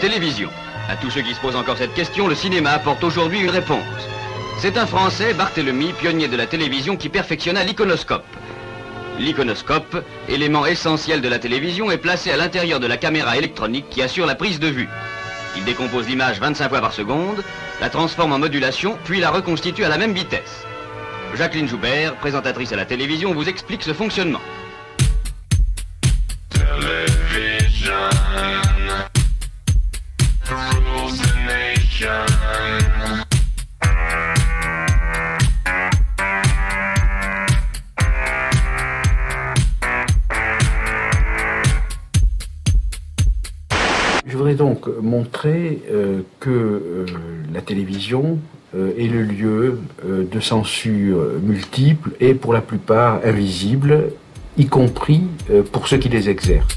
télévision. À tous ceux qui se posent encore cette question, le cinéma apporte aujourd'hui une réponse. C'est un Français, Barthélemy, pionnier de la télévision, qui perfectionna l'iconoscope. L'iconoscope, élément essentiel de la télévision, est placé à l'intérieur de la caméra électronique qui assure la prise de vue. Il décompose l'image 25 fois par seconde, la transforme en modulation, puis la reconstitue à la même vitesse. Jacqueline Joubert, présentatrice à la télévision, vous explique ce fonctionnement. montrer euh, que euh, la télévision euh, est le lieu de censure multiple et pour la plupart invisible, y compris pour ceux qui les exercent.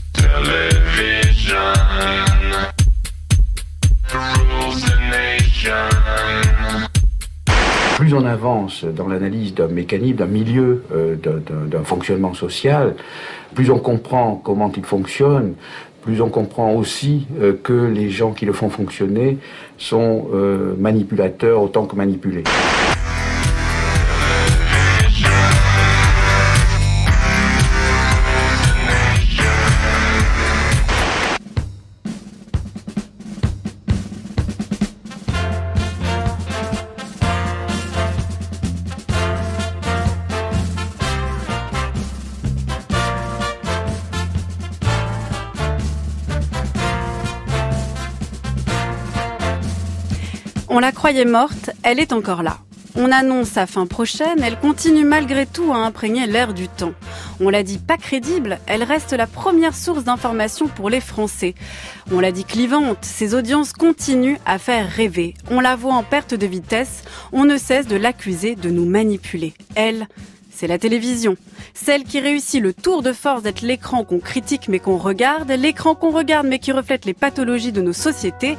plus on avance dans l'analyse d'un mécanisme, d'un milieu, d'un fonctionnement social, plus on comprend comment il fonctionne, plus on comprend aussi euh, que les gens qui le font fonctionner sont euh, manipulateurs autant que manipulés. On la croyait morte, elle est encore là. On annonce sa fin prochaine, elle continue malgré tout à imprégner l'air du temps. On l'a dit pas crédible, elle reste la première source d'information pour les Français. On l'a dit clivante, ses audiences continuent à faire rêver. On la voit en perte de vitesse, on ne cesse de l'accuser de nous manipuler. Elle, c'est la télévision. Celle qui réussit le tour de force d'être l'écran qu'on critique mais qu'on regarde, l'écran qu'on regarde mais qui reflète les pathologies de nos sociétés,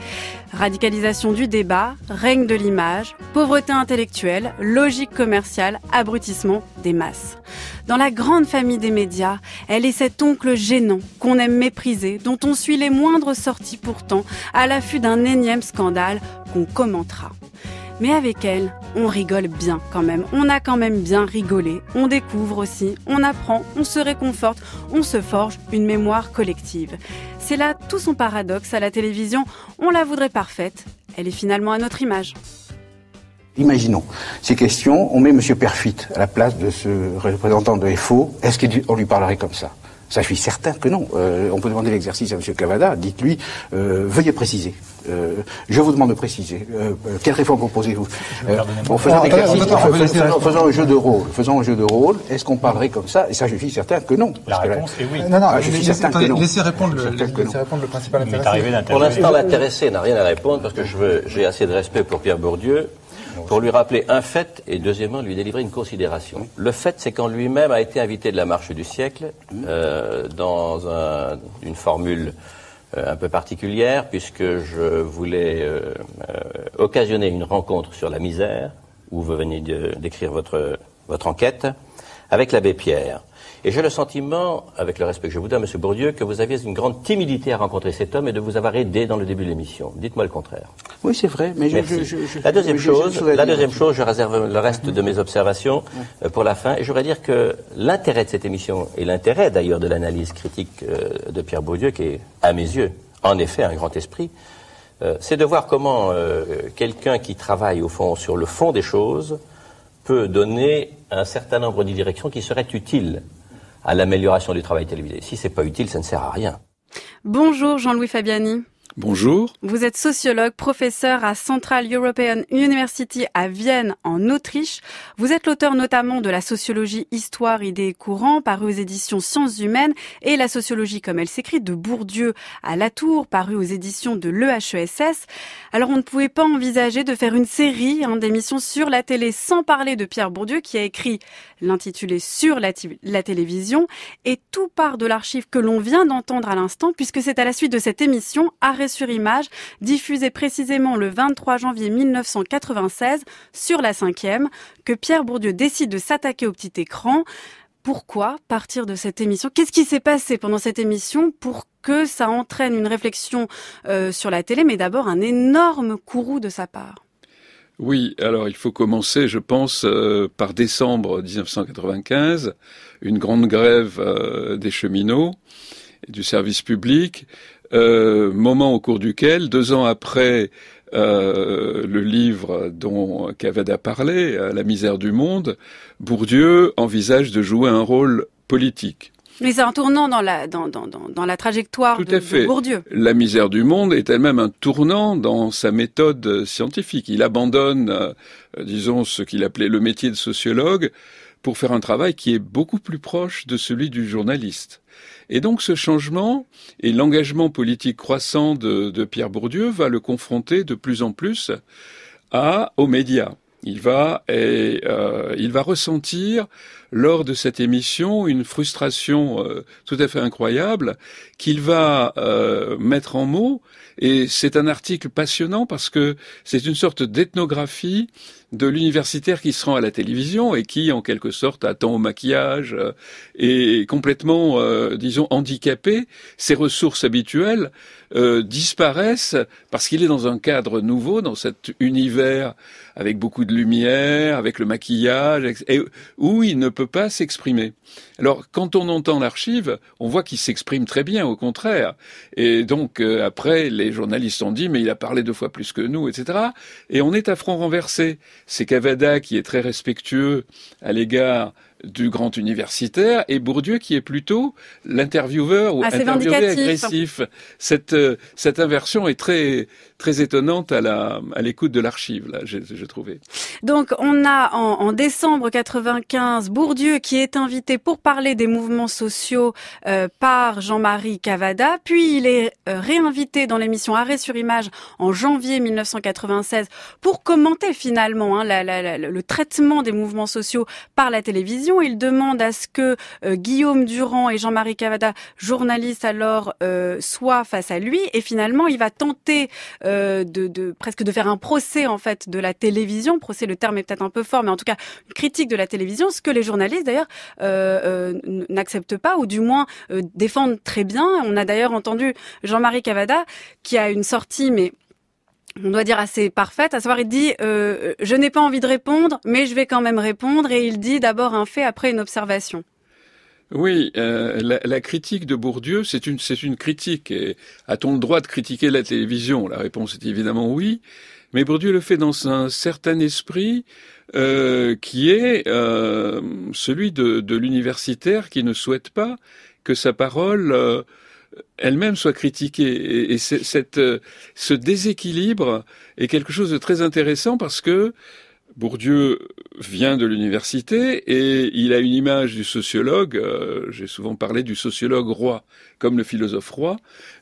radicalisation du débat, règne de l'image, pauvreté intellectuelle, logique commerciale, abrutissement des masses. Dans la grande famille des médias, elle est cet oncle gênant qu'on aime mépriser, dont on suit les moindres sorties pourtant, à l'affût d'un énième scandale qu'on commentera. Mais avec elle, on rigole bien quand même. On a quand même bien rigolé. On découvre aussi, on apprend, on se réconforte, on se forge une mémoire collective. C'est là tout son paradoxe à la télévision. On la voudrait parfaite. Elle est finalement à notre image. Imaginons ces questions, on met M. Perfit à la place de ce représentant de FO, est-ce qu'on lui parlerait comme ça ça, je suis certain que non. Euh, on peut demander l'exercice à M. Cavada. Dites-lui, euh, veuillez préciser. Euh, je vous demande de préciser. quelle réforme proposez-vous En faisant un jeu de rôle, faisant un jeu de rôle, est-ce qu'on parlerait comme ça Et ça, je suis certain que non. La réponse est oui. Ah, non, non, je suis certain Laissez répondre, le, principal intéressé. Pour l'instant, l'intéressé n'a rien à répondre parce que j'ai assez de respect pour Pierre Bourdieu pour lui rappeler un fait et deuxièmement lui délivrer une considération. Le fait, c'est qu'en lui-même a été invité de la marche du siècle mm. euh, dans une formule euh, un peu particulière, puisque je voulais euh, occasionner une rencontre sur la misère, où vous venez d'écrire votre enquête, avec l'abbé Pierre. Et j'ai le sentiment, avec le respect que je vous donne, Monsieur Bourdieu, que vous aviez une grande timidité à rencontrer cet homme et de vous avoir aidé dans le début de l'émission. Dites-moi le contraire. Oui, c'est vrai. la deuxième chose, je réserve le reste de mes observations euh, pour la fin. Et je voudrais dire que l'intérêt de cette émission et l'intérêt d'ailleurs de l'analyse critique euh, de Pierre Bourdieu, qui est à mes yeux, en effet, un grand esprit, euh, c'est de voir comment quelqu'un qui travaille au fond sur le fond des choses peut donner un certain nombre de directions qui seraient utiles à l'amélioration du travail télévisé. Si c'est pas utile, ça ne sert à rien. Bonjour Jean-Louis Fabiani. Bonjour. Vous êtes sociologue, professeur à Central European University à Vienne, en Autriche. Vous êtes l'auteur notamment de la sociologie Histoire, idées et courants, parue aux éditions Sciences humaines, et la sociologie, comme elle s'écrit, de Bourdieu à Latour, parue aux éditions de l'EHESS. Alors, on ne pouvait pas envisager de faire une série hein, d'émissions sur la télé sans parler de Pierre Bourdieu, qui a écrit l'intitulé Sur la, la télévision, et tout part de l'archive que l'on vient d'entendre à l'instant, puisque c'est à la suite de cette émission, Arrêt sur image, diffusée précisément le 23 janvier 1996 sur la 5e, que Pierre Bourdieu décide de s'attaquer au petit écran. Pourquoi partir de cette émission Qu'est-ce qui s'est passé pendant cette émission pour que ça entraîne une réflexion euh, sur la télé, mais d'abord un énorme courroux de sa part oui, alors il faut commencer, je pense, euh, par décembre 1995, une grande grève euh, des cheminots du service public euh, moment au cours duquel, deux ans après euh, le livre dont Cavada parlait, euh, La misère du monde, Bourdieu envisage de jouer un rôle politique. Mais c'est un tournant dans la, dans, la trajectoire Tout de, fait. Bourdieu. La misère du monde est elle-même un tournant dans sa méthode scientifique. Il abandonne, disons, ce qu'il appelait le métier de sociologue pour faire un travail qui est beaucoup plus proche de celui du journaliste. Et donc ce changement et l'engagement politique croissant de, Pierre Bourdieu va le confronter de plus en plus à, aux médias. Il va, et, euh, il va ressentir lors de cette émission une frustration euh, tout à fait incroyable qu'il va euh, mettre en mots et c'est un article passionnant parce que c'est une sorte d'ethnographie de l'universitaire qui se rend à la télévision et qui, en quelque sorte, attend au maquillage euh, et complètement, euh, disons, handicapé. Ses ressources habituelles euh, disparaissent parce qu'il est dans un cadre nouveau, dans cet univers avec beaucoup de lumière, avec le maquillage, et où il ne peut pas s'exprimer. Alors, quand on entend l'archive, on voit qu'il s'exprime très bien, au contraire. Et donc, euh, après, les journalistes ont dit, mais il a parlé deux fois plus que nous, etc. Et on est à front renversé. C'est Cavada qui est très respectueux à l'égard du grand universitaire et Bourdieu qui est plutôt l'intervieweur ou ah, interviewé agressif. Cette, euh, cette inversion est très, très étonnante à la, à l'écoute de l'archive, là, j'ai, trouvé. Donc, on a en, décembre 95 Bourdieu qui est invité pour parler des mouvements sociaux euh, par Jean-Marie Cavada, puis il est euh, réinvité dans l'émission Arrêt sur image en janvier 1996 pour commenter finalement hein, le traitement des mouvements sociaux par la télévision. Il demande à ce que euh, Guillaume Durand et Jean-Marie Cavada, journalistes alors, euh, soient face à lui. Et finalement, il va tenter euh, de, presque de faire un procès en fait de la télévision. Procès, le terme est peut-être un peu fort, mais en tout cas critique de la télévision, ce que les journalistes d'ailleurs n'acceptent pas ou du moins défendent très bien. On a d'ailleurs entendu Jean-Marie Cavada qui a une sortie, mais on doit dire assez parfaite, à savoir il dit euh, euh, je n'ai pas envie de répondre, mais je vais quand même répondre, et il dit d'abord un fait après une observation. Oui, euh, la, critique de Bourdieu, c'est une, c'est une critique. Et a-t-on le droit de critiquer la télévision La réponse est évidemment oui. Mais Bourdieu le fait dans un certain esprit qui est celui de, de l'universitaire qui ne souhaite pas que sa parole elle-même soit critiquée. Et, cette, euh, ce déséquilibre est quelque chose de très intéressant parce que Bourdieu vient de l'université et il a une image du sociologue, euh, j'ai souvent parlé du sociologue roi, comme le philosophe roi,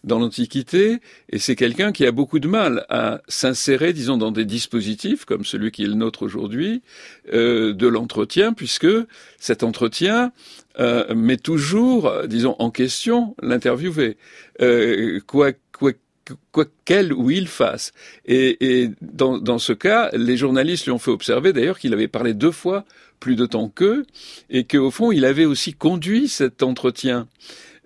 dans l'Antiquité, et c'est quelqu'un qui a beaucoup de mal à s'insérer, disons, dans des dispositifs, comme celui qui est le nôtre aujourd'hui, euh, de l'entretien, puisque cet entretien euh, met toujours, disons, en question l'interviewé. Quoique quoi qu'elle ou il fasse. Et, dans, dans, ce cas, les journalistes lui ont fait observer d'ailleurs qu'il avait parlé deux fois plus de temps qu'eux et qu'au fond, il avait aussi conduit cet entretien.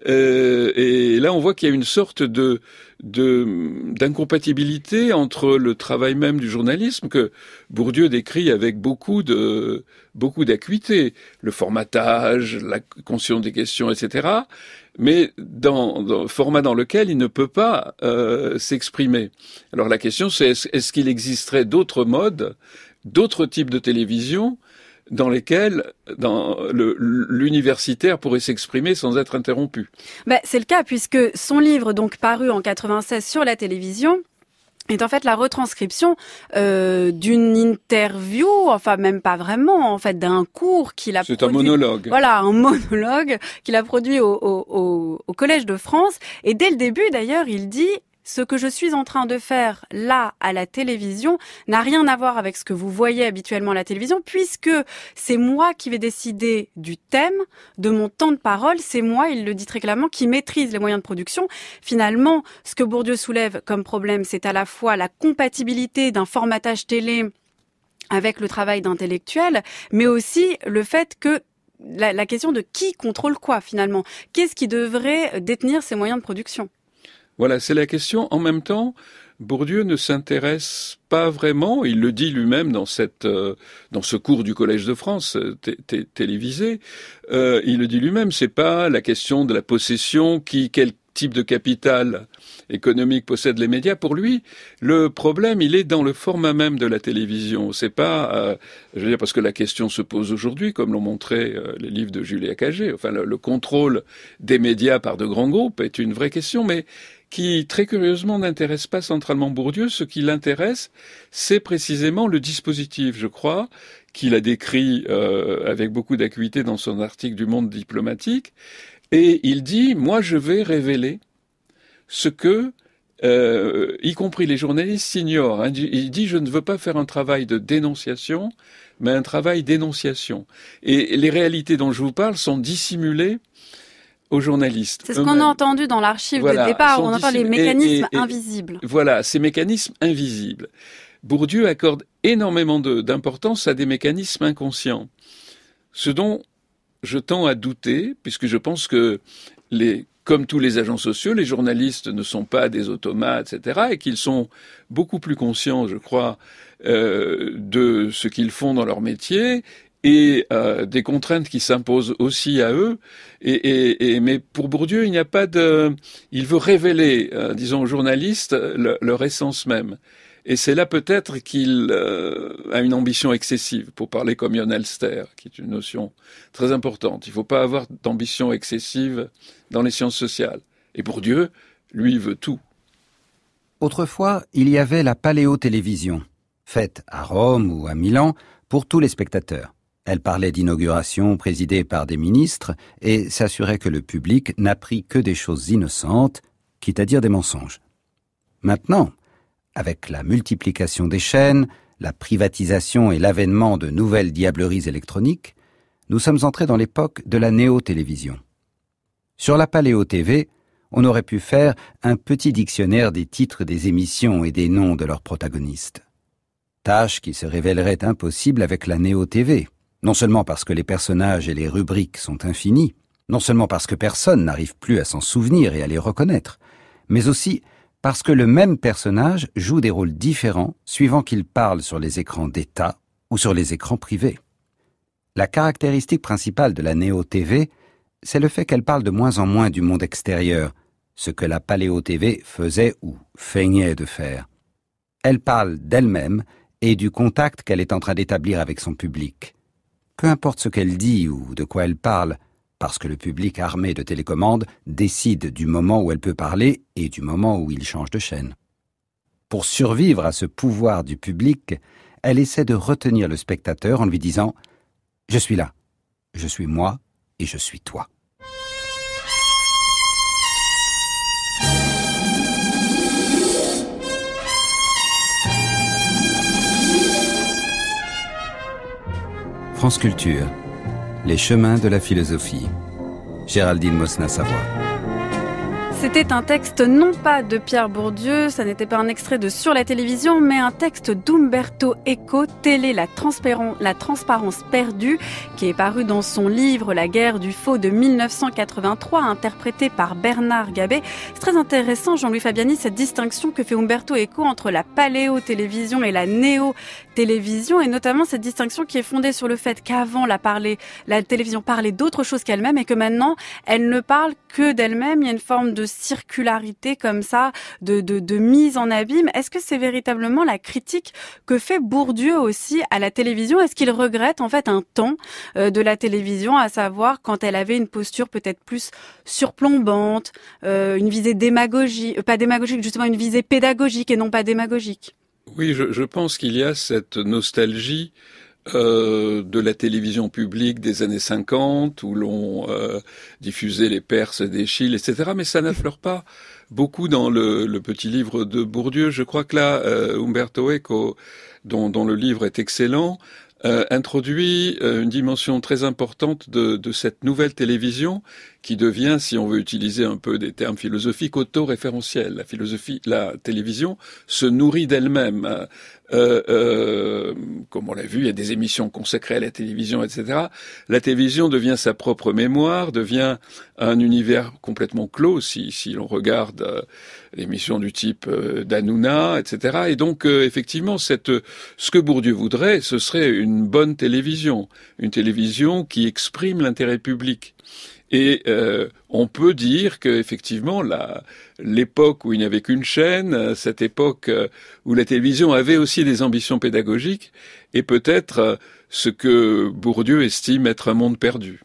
Euh, et là, on voit qu'il y a une sorte de d'incompatibilité entre le travail même du journalisme que Bourdieu décrit avec beaucoup de beaucoup d'acuité, le formatage, la conscience des questions, etc. Mais dans, dans format dans lequel il ne peut pas euh, s'exprimer. Alors la question, c'est est-ce qu'il existerait d'autres modes, d'autres types de télévision dans lesquelles dans l'universitaire pourrait s'exprimer sans être interrompu. Ben c'est le cas puisque son livre, donc paru en 96 sur la télévision, est en fait la retranscription euh, d'une interview, enfin même pas vraiment, en fait d'un cours qu'il a. C'est un monologue. Voilà, un monologue qu'il a produit au, au, au, Collège de France. Et dès le début, d'ailleurs, il dit ce que je suis en train de faire là à la télévision n'a rien à voir avec ce que vous voyez habituellement à la télévision, puisque c'est moi qui vais décider du thème, de mon temps de parole, c'est moi, il le dit très clairement, qui maîtrise les moyens de production. Finalement, ce que Bourdieu soulève comme problème, c'est à la fois la compatibilité d'un formatage télé avec le travail d'intellectuel, mais aussi le fait que la, la question de qui contrôle quoi finalement, qu'est-ce qui devrait détenir ces moyens de production voilà, c'est la question. En même temps, Bourdieu ne s'intéresse pas vraiment, il le dit lui-même dans cette euh, dans ce cours du Collège de France euh, télévisé, euh, il le dit lui-même, c'est pas la question de la possession qui quel type de capital économique possède les médias, pour lui, le problème, il est dans le format même de la télévision. C'est pas, je veux dire, parce que la question se pose aujourd'hui, comme l'ont montré les livres de Julia Cagé. Enfin, le, contrôle des médias par de grands groupes est une vraie question, mais qui très curieusement n'intéresse pas centralement Bourdieu. Ce qui l'intéresse, c'est précisément le dispositif, je crois, qu'il a décrit euh, avec beaucoup d'acuité dans son article du Monde diplomatique. Et il dit, moi je vais révéler ce que euh, y compris les journalistes, ignorent. Hein, il dit je ne veux pas faire un travail de dénonciation, mais un travail d'énonciation. Et les réalités dont je vous parle sont dissimulées journalistes. C'est ce qu'on a entendu dans l'archive de départ, on entend les mécanismes invisibles. voilà, ces mécanismes invisibles. Bourdieu accorde énormément d'importance à des mécanismes inconscients, ce dont je tends à douter, puisque je pense que les, comme tous les agents sociaux, les journalistes ne sont pas des automates, etc., et qu'ils sont beaucoup plus conscients, je crois, euh, de ce qu'ils font dans leur métier et euh, des contraintes qui s'imposent aussi à eux. Et, mais pour Bourdieu, il n'y a pas de. Il veut révéler, euh, disons, aux journalistes leur essence même. Et c'est là peut-être qu'il euh, a une ambition excessive, pour parler comme Yann Elster, qui est une notion très importante. Il ne faut pas avoir d'ambition excessive dans les sciences sociales. Et Bourdieu, lui, veut tout. Autrefois, il y avait la paléo-télévision, faite à Rome ou à Milan pour tous les spectateurs. Elle parlait d'inauguration présidée par des ministres et s'assurait que le public n'apprit que des choses innocentes, quitte à dire des mensonges. Maintenant, avec la multiplication des chaînes, la privatisation et l'avènement de nouvelles diableries électroniques, nous sommes entrés dans l'époque de la néo-télévision. Sur la Paléo TV, on aurait pu faire un petit dictionnaire des titres des émissions et des noms de leurs protagonistes. Tâche qui se révélerait impossible avec la Néo TV non seulement parce que les personnages et les rubriques sont infinis, non seulement parce que personne n'arrive plus à s'en souvenir et à les reconnaître, mais aussi parce que le même personnage joue des rôles différents suivant qu'il parle sur les écrans d'État ou sur les écrans privés. La caractéristique principale de la Néo-TV, c'est le fait qu'elle parle de moins en moins du monde extérieur, ce que la Paléo-TV faisait ou feignait de faire. Elle parle d'elle-même et du contact qu'elle est en train d'établir avec son public peu importe ce qu'elle dit ou de quoi elle parle, parce que le public armé de télécommandes décide du moment où elle peut parler et du moment où il change de chaîne. Pour survivre à ce pouvoir du public, elle essaie de retenir le spectateur en lui disant ⁇ Je suis là, je suis moi et je suis toi ⁇ France Culture, les chemins de la philosophie. Géraldine Mosna-Savoie. C'était un texte non pas de Pierre Bourdieu, ça n'était pas un extrait de Sur la télévision, mais un texte d'Umberto Eco, Télé la, la transparence perdue, qui est paru dans son livre La guerre du faux de 1983, interprété par Bernard Gabet. C'est très intéressant, Jean-Louis Fabiani, cette distinction que fait Umberto Eco entre la paléo-télévision et la néo-télévision télévision, et notamment cette distinction qui est fondée sur le fait qu'avant la, parler, la télévision parlait d'autre chose qu'elle-même, et que maintenant elle ne parle que d'elle-même. Il y a une forme de circularité comme ça, de, de, de mise en abîme. Est-ce que c'est véritablement la critique que fait Bourdieu aussi à la télévision Est-ce qu'il regrette en fait un temps euh, de la télévision, à savoir quand elle avait une posture peut-être plus surplombante, euh, une visée démagogique, euh, pas démagogique, justement une visée pédagogique et non pas démagogique oui, je, pense qu'il y a cette nostalgie euh, de la télévision publique des années 50 où l'on euh, diffusait les Perses et des Chiles, etc. Mais ça n'affleure pas beaucoup dans le, petit livre de Bourdieu. Je crois que là, euh, Umberto Eco, dont, le livre est excellent, euh, introduit euh, une dimension très importante de, cette nouvelle télévision qui devient, si on veut utiliser un peu des termes philosophiques, autoréférentielle. La philosophie, la télévision se nourrit d'elle-même. Euh, euh, comme on l'a vu, il y a des émissions consacrées à la télévision, etc. La télévision devient sa propre mémoire, devient un univers complètement clos si, si l'on regarde euh, l'émission du type d'Anouna, etc. Et donc, effectivement, ce que Bourdieu voudrait, ce serait une bonne télévision, une télévision qui exprime l'intérêt public. Et euh, on peut dire que, qu'effectivement, l'époque où il n'y avait qu'une chaîne, euh, cette époque euh, où la télévision avait aussi des ambitions pédagogiques, est peut-être ce que Bourdieu estime être un monde perdu.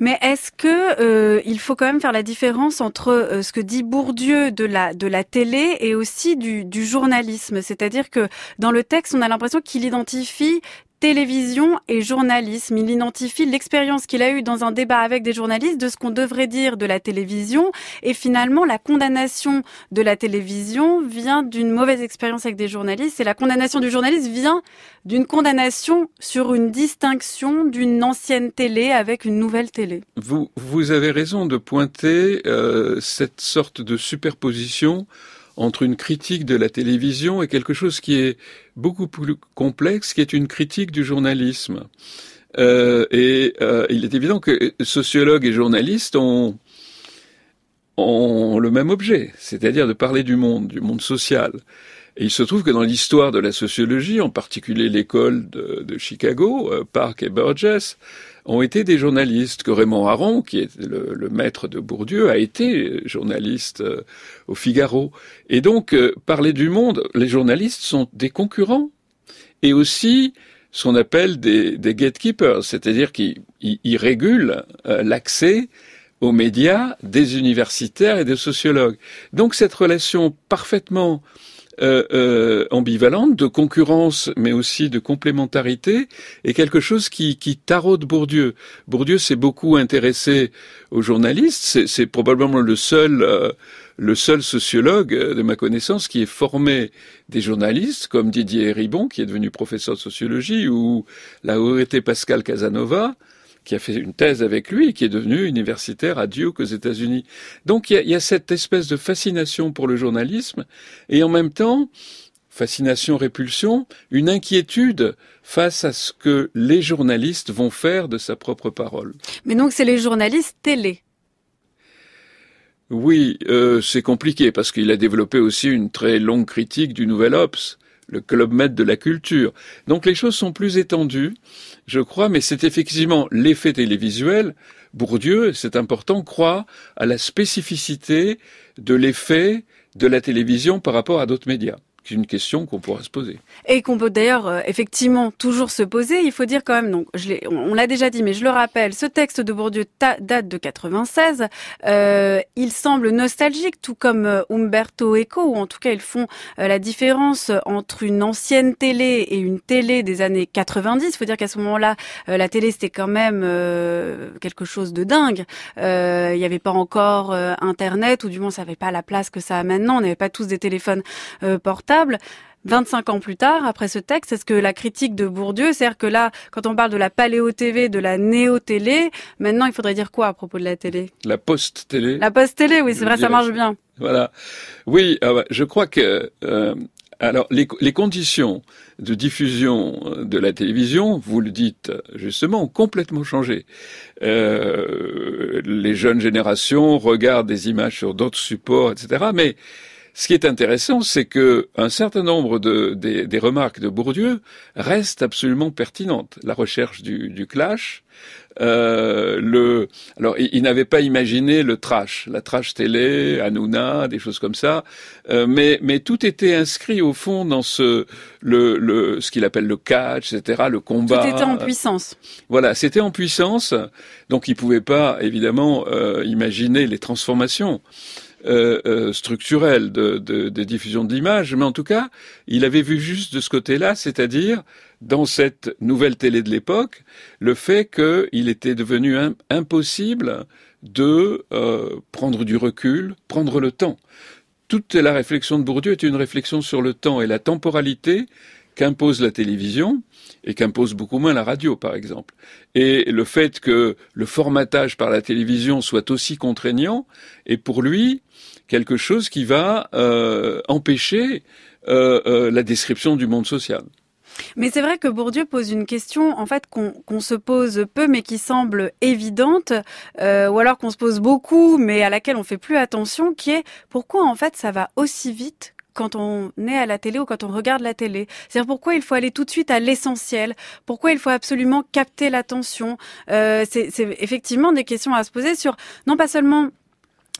Mais est-ce qu'il faut quand même faire la différence entre ce que dit Bourdieu de la de la télé et aussi du journalisme C'est-à-dire que dans le texte, on a l'impression qu'il identifie télévision et journalisme. Il identifie l'expérience qu'il a eue dans un débat avec des journalistes de ce qu'on devrait dire de la télévision. Et finalement, la condamnation de la télévision vient d'une mauvaise expérience avec des journalistes. Et la condamnation du journaliste vient d'une condamnation sur une distinction d'une ancienne télé avec une nouvelle télé. Vous, vous avez raison de pointer euh, cette sorte de superposition entre une critique de la télévision et quelque chose qui est beaucoup plus complexe, qui est une critique du journalisme. Euh, et euh, il est évident que sociologues et journalistes ont, ont le même objet, c'est-à-dire de parler du monde, du monde social. Et il se trouve que dans l'histoire de la sociologie, en particulier l'école de, Chicago, euh, Park et Burgess, ont été des journalistes, que Raymond Aron, qui est le, maître de Bourdieu, a été euh, journaliste euh, au Figaro. Et donc, parler du monde, les journalistes sont des concurrents et aussi ce qu'on appelle des, des gatekeepers, c'est-à-dire qu'ils régulent l'accès aux médias des universitaires et des sociologues. Donc cette relation parfaitement euh, euh, ambivalente, de concurrence, mais aussi de complémentarité, et quelque chose qui, qui taraude Bourdieu. Bourdieu s'est beaucoup intéressé aux journalistes, c'est probablement le seul... Euh, le seul sociologue de ma connaissance qui est formé des journalistes comme Didier Ribon, qui est devenu professeur de sociologie, ou la Été Pascal Casanova, qui a fait une thèse avec lui qui est devenu universitaire à Duke aux États-Unis. Donc il y, a, cette espèce de fascination pour le journalisme et en même temps, fascination-répulsion, une inquiétude face à ce que les journalistes vont faire de sa propre parole. Mais donc c'est les journalistes télé oui, euh, c'est compliqué parce qu'il a développé aussi une très longue critique du Nouvel Ops le club maître de la culture. Donc les choses sont plus étendues, je crois, mais c'est effectivement l'effet télévisuel. Bourdieu, c'est important, croit à la spécificité de l'effet de la télévision par rapport à d'autres médias une question qu'on pourrait se poser. Et qu'on peut d'ailleurs euh, effectivement toujours se poser. Il faut dire quand même, donc, je on, on l'a déjà dit, mais je le rappelle, ce texte de Bourdieu date de 96. Euh, il semble nostalgique, tout comme euh, Umberto Eco, ou en tout cas ils font euh, la différence entre une ancienne télé et une télé des années 90. Il faut dire qu'à ce moment-là, la télé c'était quand même quelque chose de dingue. Il n'y avait pas encore Internet, ou du moins ça n'avait pas la place que ça a maintenant. On n'avait pas tous des téléphones portables 25 ans plus tard, après ce texte, est ce que la critique de Bourdieu, c'est-à-dire que là, quand on parle de la paléo-TV, de la néo-télé, maintenant, il faudrait dire quoi à propos de la télé La post-télé. La post-télé, oui, c'est vrai, ça marche bien. Voilà. Oui, ah bah, je crois que... Euh, alors, les, conditions de diffusion de la télévision, vous le dites justement, ont complètement changé. Euh, les jeunes générations regardent des images sur d'autres supports, etc. Mais ce qui est intéressant, c'est que un certain nombre de, des, des, remarques de Bourdieu restent absolument pertinentes. La recherche du, du clash, euh, le, alors il, n'avait pas imaginé le trash, la trash télé, Hanouna, des choses comme ça, euh, mais mais tout était inscrit au fond dans ce le, le ce qu'il appelle le catch, etc. Le combat. Tout était en puissance. Voilà, c'était en puissance, donc il pouvait pas évidemment euh, imaginer les transformations euh, euh structurelle de, de, des diffusions de l'image, mais en tout cas, il avait vu juste de ce côté-là, c'est-à-dire dans cette nouvelle télé de l'époque, le fait qu'il était devenu impossible de euh, prendre du recul, prendre le temps. Toute la réflexion de Bourdieu est une réflexion sur le temps et la temporalité qu'impose la télévision et qu'impose beaucoup moins la radio, par exemple. Et le fait que le formatage par la télévision soit aussi contraignant est pour lui quelque chose qui va euh, empêcher euh, euh, la description du monde social. Mais c'est vrai que Bourdieu pose une question en fait qu'on qu'on se pose peu mais qui semble évidente, euh, ou alors qu'on se pose beaucoup mais à laquelle on fait plus attention, qui est pourquoi en fait ça va aussi vite quand on est à la télé ou quand on regarde la télé. C'est-à-dire pourquoi il faut aller tout de suite à l'essentiel, pourquoi il faut absolument capter l'attention. Euh, c'est effectivement des questions à se poser sur non pas seulement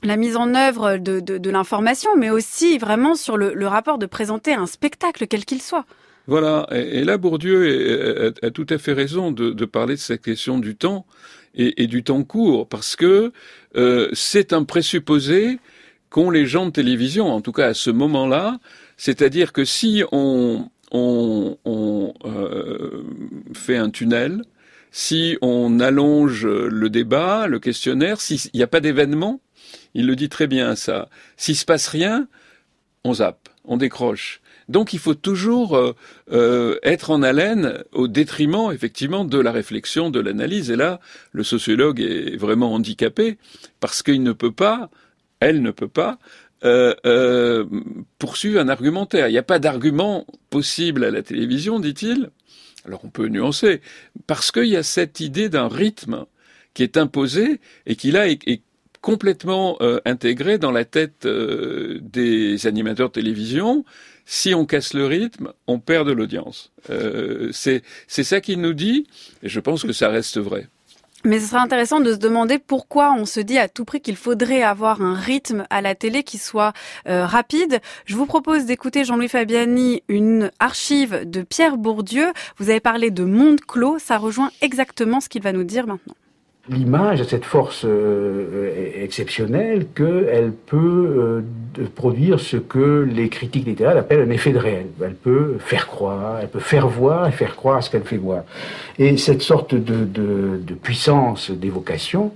la mise en œuvre de, l'information, mais aussi vraiment sur le, rapport de présenter un spectacle quel qu'il soit. Voilà, et, là Bourdieu a, tout à fait raison de, parler de cette question du temps et, du temps court, parce que euh, c'est un présupposé qu'ont les gens de télévision, en tout cas à ce moment-là, c'est-à-dire que si on, euh, fait un tunnel, si on allonge le débat, le questionnaire, s'il n'y a pas d'événement, il le dit très bien, ça. S'il se passe rien, on zappe, on décroche. Donc il faut toujours euh, euh, être en haleine au détriment effectivement de la réflexion, de l'analyse. Et là, le sociologue est vraiment handicapé parce qu'il ne peut pas, elle ne peut pas, euh, poursuivre un argumentaire. Il n'y a pas d'argument possible à la télévision, dit-il. Alors on peut nuancer, parce qu'il y a cette idée d'un rythme qui est imposé et qui là est complètement euh, intégré dans la tête euh, des animateurs de télévision. Si on casse le rythme, on perd de l'audience. Euh, c'est ça qu'il nous dit, et je pense que ça reste vrai. Mais ce serait intéressant de se demander pourquoi on se dit à tout prix qu'il faudrait avoir un rythme à la télé qui soit rapide. Je vous propose d'écouter Jean-Louis Fabiani, une archive de Pierre Bourdieu. Vous avez parlé de monde clos, ça rejoint exactement ce qu'il va nous dire maintenant l'image a cette force euh, euh, exceptionnelle qu'elle peut euh, produire ce que les critiques littéraires appellent un effet de réel. Elle peut faire croire, elle peut faire voir et faire croire ce qu'elle fait voir. Et cette sorte de, de puissance d'évocation,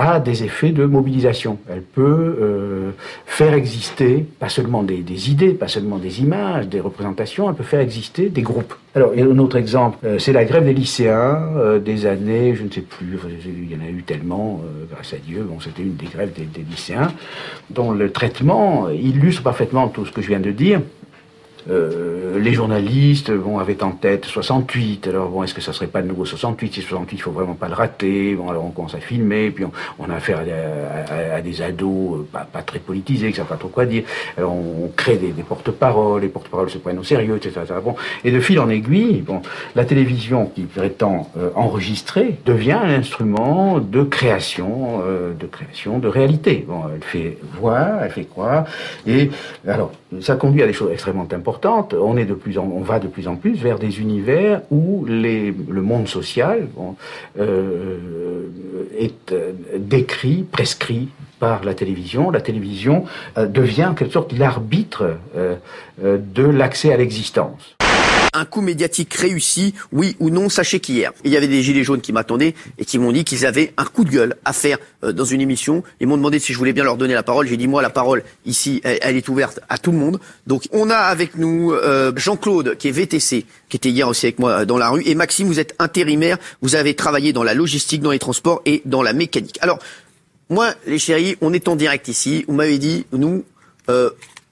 a des effets de mobilisation. Elle peut euh, faire exister, pas seulement des, idées, pas seulement des images, des représentations, elle peut faire exister des groupes. Alors, un autre exemple, euh, c'est la grève des lycéens euh, des années, je ne sais plus, il y en a eu tellement, grâce à Dieu, bon, c'était une des grèves des lycéens, dont le traitement illustre parfaitement tout ce que je viens de dire. Euh, les journalistes bon, avaient en tête 68. Alors bon, est-ce que ça serait pas de nouveau 68 Si 68, il faut vraiment pas le rater. Bon, alors on commence à filmer, puis on, a affaire à, des ados euh, pas, très politisés, qui savent pas trop quoi dire. on, crée des, des porte-paroles, les porte-paroles se prennent au sérieux, etc. Bon, et de fil en aiguille, bon, la télévision qui prétend euh, enregistrer devient un instrument de création, de création de réalité. Bon, elle fait voir, elle fait croire, et alors ça conduit à des choses extrêmement importantes. On, est de plus en, on va de plus en plus vers des univers où le monde social euh, est euh, décrit, prescrit par la télévision. La télévision euh, devient en quelque sorte l'arbitre de l'accès à l'existence un coup médiatique réussi, oui ou non, sachez qu'hier, il y avait des gilets jaunes qui m'attendaient et qui m'ont dit qu'ils avaient un coup de gueule à faire euh, dans une émission. Ils m'ont demandé si je voulais bien leur donner la parole. J'ai dit moi la parole ici, elle, est ouverte à tout le monde. Donc on a avec nous euh, Jean-Claude qui est VTC, qui était hier aussi avec moi euh, dans la rue, et Maxime, vous êtes intérimaire, vous avez travaillé dans la logistique, dans les transports et dans la mécanique. Alors moi, les chéris, on est en direct ici. Vous m'avez dit, nous,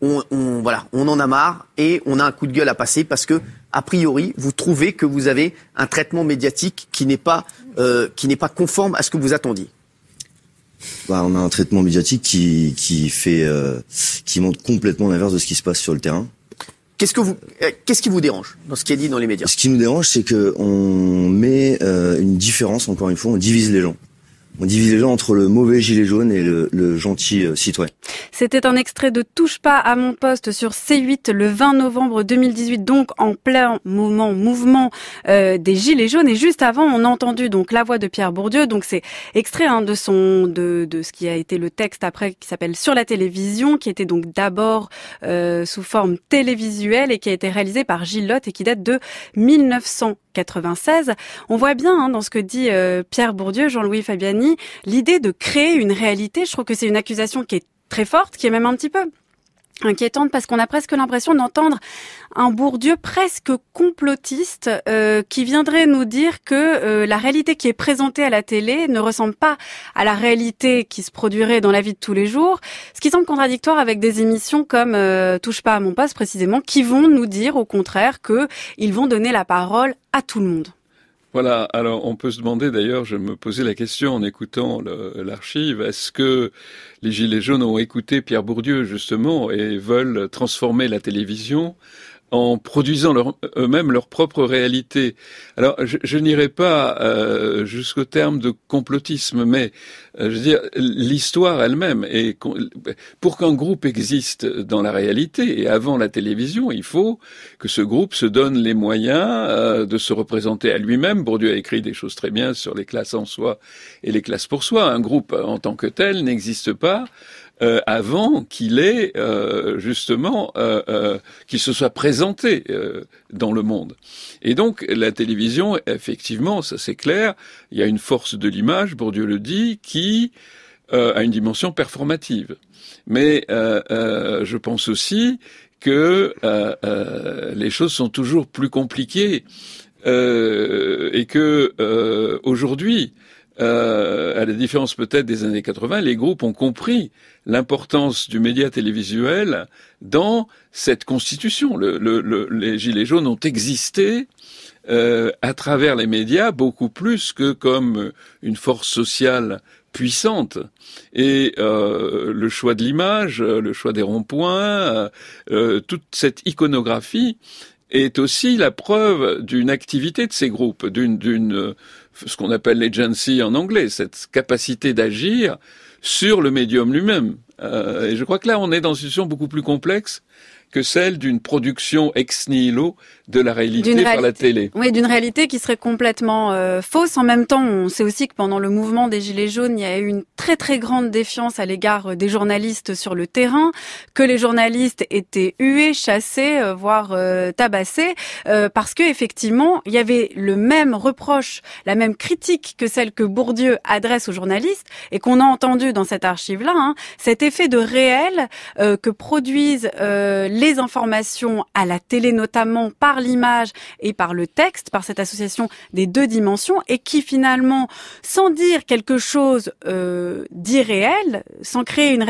on, voilà, on en a marre et on a un coup de gueule à passer parce que, a priori, vous trouvez que vous avez un traitement médiatique qui n'est pas, euh, qui n'est pas conforme à ce que vous attendiez. Bah, on a un traitement médiatique qui, qui fait, euh, qui montre complètement l'inverse de ce qui se passe sur le terrain. Qu'est-ce que vous, euh, qu'est-ce qui vous dérange dans ce qui est dit dans les médias Ce qui nous dérange, c'est que on met une différence. Encore une fois, on divise les gens on divise les gens entre le mauvais gilet jaune et le, gentil euh, citoyen. C'était un extrait de Touche pas à mon poste sur C8 le 20 novembre 2018, donc en plein moment mouvement euh, des gilets jaunes. Et juste avant, on a entendu donc la voix de Pierre Bourdieu. Donc c'est extrait hein, de son de, de ce qui a été le texte après qui s'appelle Sur la télévision, qui était donc d'abord euh, sous forme télévisuelle et qui a été réalisé par Gilles Lotte et qui date de 1900 on voit bien hein, dans ce que dit euh, Pierre Bourdieu, Jean-Louis Fabiani, l'idée de créer une réalité. Je trouve que c'est une accusation qui est très forte, qui est même un petit peu inquiétante parce qu'on a presque l'impression d'entendre un Bourdieu presque complotiste euh, qui viendrait nous dire que euh, la réalité qui est présentée à la télé ne ressemble pas à la réalité qui se produirait dans la vie de tous les jours, ce qui semble contradictoire avec des émissions comme euh, Touche pas à mon poste précisément qui vont nous dire au contraire qu'ils vont donner la parole à tout le monde. Voilà, alors on peut se demander d'ailleurs, je me posais la question en écoutant l'archive, est-ce que les Gilets jaunes ont écouté Pierre Bourdieu justement et veulent transformer la télévision en produisant eux-mêmes leur propre réalité. Alors, je, n'irai pas euh, jusqu'au terme de complotisme, mais euh, je veux dire, l'histoire elle-même Et pour qu'un groupe existe dans la réalité et avant la télévision, il faut que ce groupe se donne les moyens euh, de se représenter à lui-même. Bourdieu a écrit des choses très bien sur les classes en soi et les classes pour soi. Un groupe en tant que tel n'existe pas euh, avant qu'il ait euh, justement euh, qu'il se soit présenté dans le monde. Et donc la télévision, effectivement, ça c'est clair, il y a une force de l'image, Bourdieu le dit, qui a une dimension performative. Mais je pense aussi que les choses sont toujours plus compliquées et que aujourd'hui euh, à la différence peut-être des années 80, les groupes ont compris l'importance du média télévisuel dans cette constitution. Le, le, les Gilets jaunes ont existé euh, à travers les médias beaucoup plus que comme une force sociale puissante. Et euh, le choix de l'image, le choix des ronds-points, euh, toute cette iconographie est aussi la preuve d'une activité de ces groupes, d'une ce qu'on appelle l'agency en anglais, cette capacité d'agir sur le médium lui-même. Euh, et je crois que là, on est dans une situation beaucoup plus complexe que celle d'une production ex nihilo de la réalité par la télé. Oui, d'une réalité qui serait complètement euh, fausse. En même temps, on sait aussi que pendant le mouvement des Gilets jaunes, il y a eu une très très grande défiance à l'égard euh, des journalistes sur le terrain, que les journalistes étaient hués, chassés, euh, voire tabassés, parce que effectivement, il y avait le même reproche, la même critique que celle que Bourdieu adresse aux journalistes et qu'on a entendu dans cette archive-là, hein. cet effet de réel que produisent les informations à la télé notamment par l'image et par le texte, par cette association des deux dimensions, et qui finalement, sans dire quelque chose euh, d'irréel, sans créer une,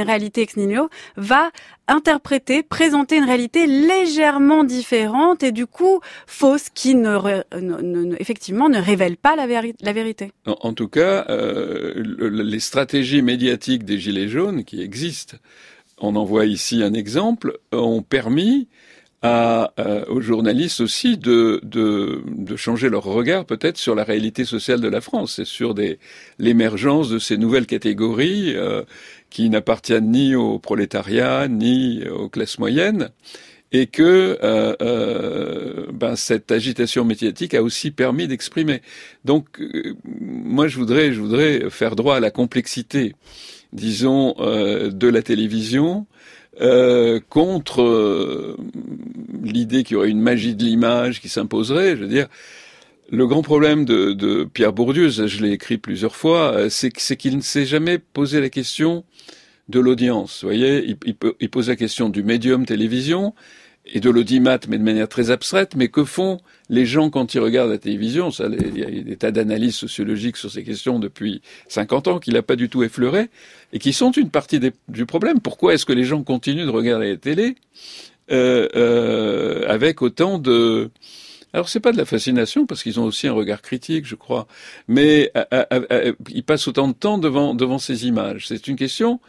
réalité ex nihilo, va interpréter, présenter une réalité légèrement différente et du coup fausse qui ne, effectivement ne révèle pas la, vérité. En, tout cas, euh, les stratégies médiatiques des Gilets jaunes qui existent, on en voit ici un exemple, ont permis à, euh, aux journalistes aussi de, de, de changer leur regard peut-être sur la réalité sociale de la France et sur l'émergence de ces nouvelles catégories euh, qui n'appartiennent ni au prolétariat ni aux classes moyennes et que euh, euh ben, cette agitation médiatique a aussi permis d'exprimer. Donc, euh, moi, je voudrais, je voudrais faire droit à la complexité, disons, de la télévision, euh, contre euh, l'idée qu'il y aurait une magie de l'image qui s'imposerait. Je veux dire, le grand problème de, de Pierre Bourdieu, je l'ai écrit plusieurs fois, euh, c'est qu'il ne s'est jamais posé la question de l'audience. Vous voyez, il, il, pose la question du médium télévision, et de l'audimat, mais de manière très abstraite, mais que font les gens quand ils regardent la télévision Ça, Il y a des tas d'analyses sociologiques sur ces questions depuis 50 ans qu'il n'a pas du tout effleuré, et qui sont une partie du problème. Pourquoi est-ce que les gens continuent de regarder la télé euh, euh, avec autant de... Alors c'est pas de la fascination parce qu'ils ont aussi un regard critique, je crois, mais euh, euh, euh, ils passent autant de temps devant devant ces images. C'est une question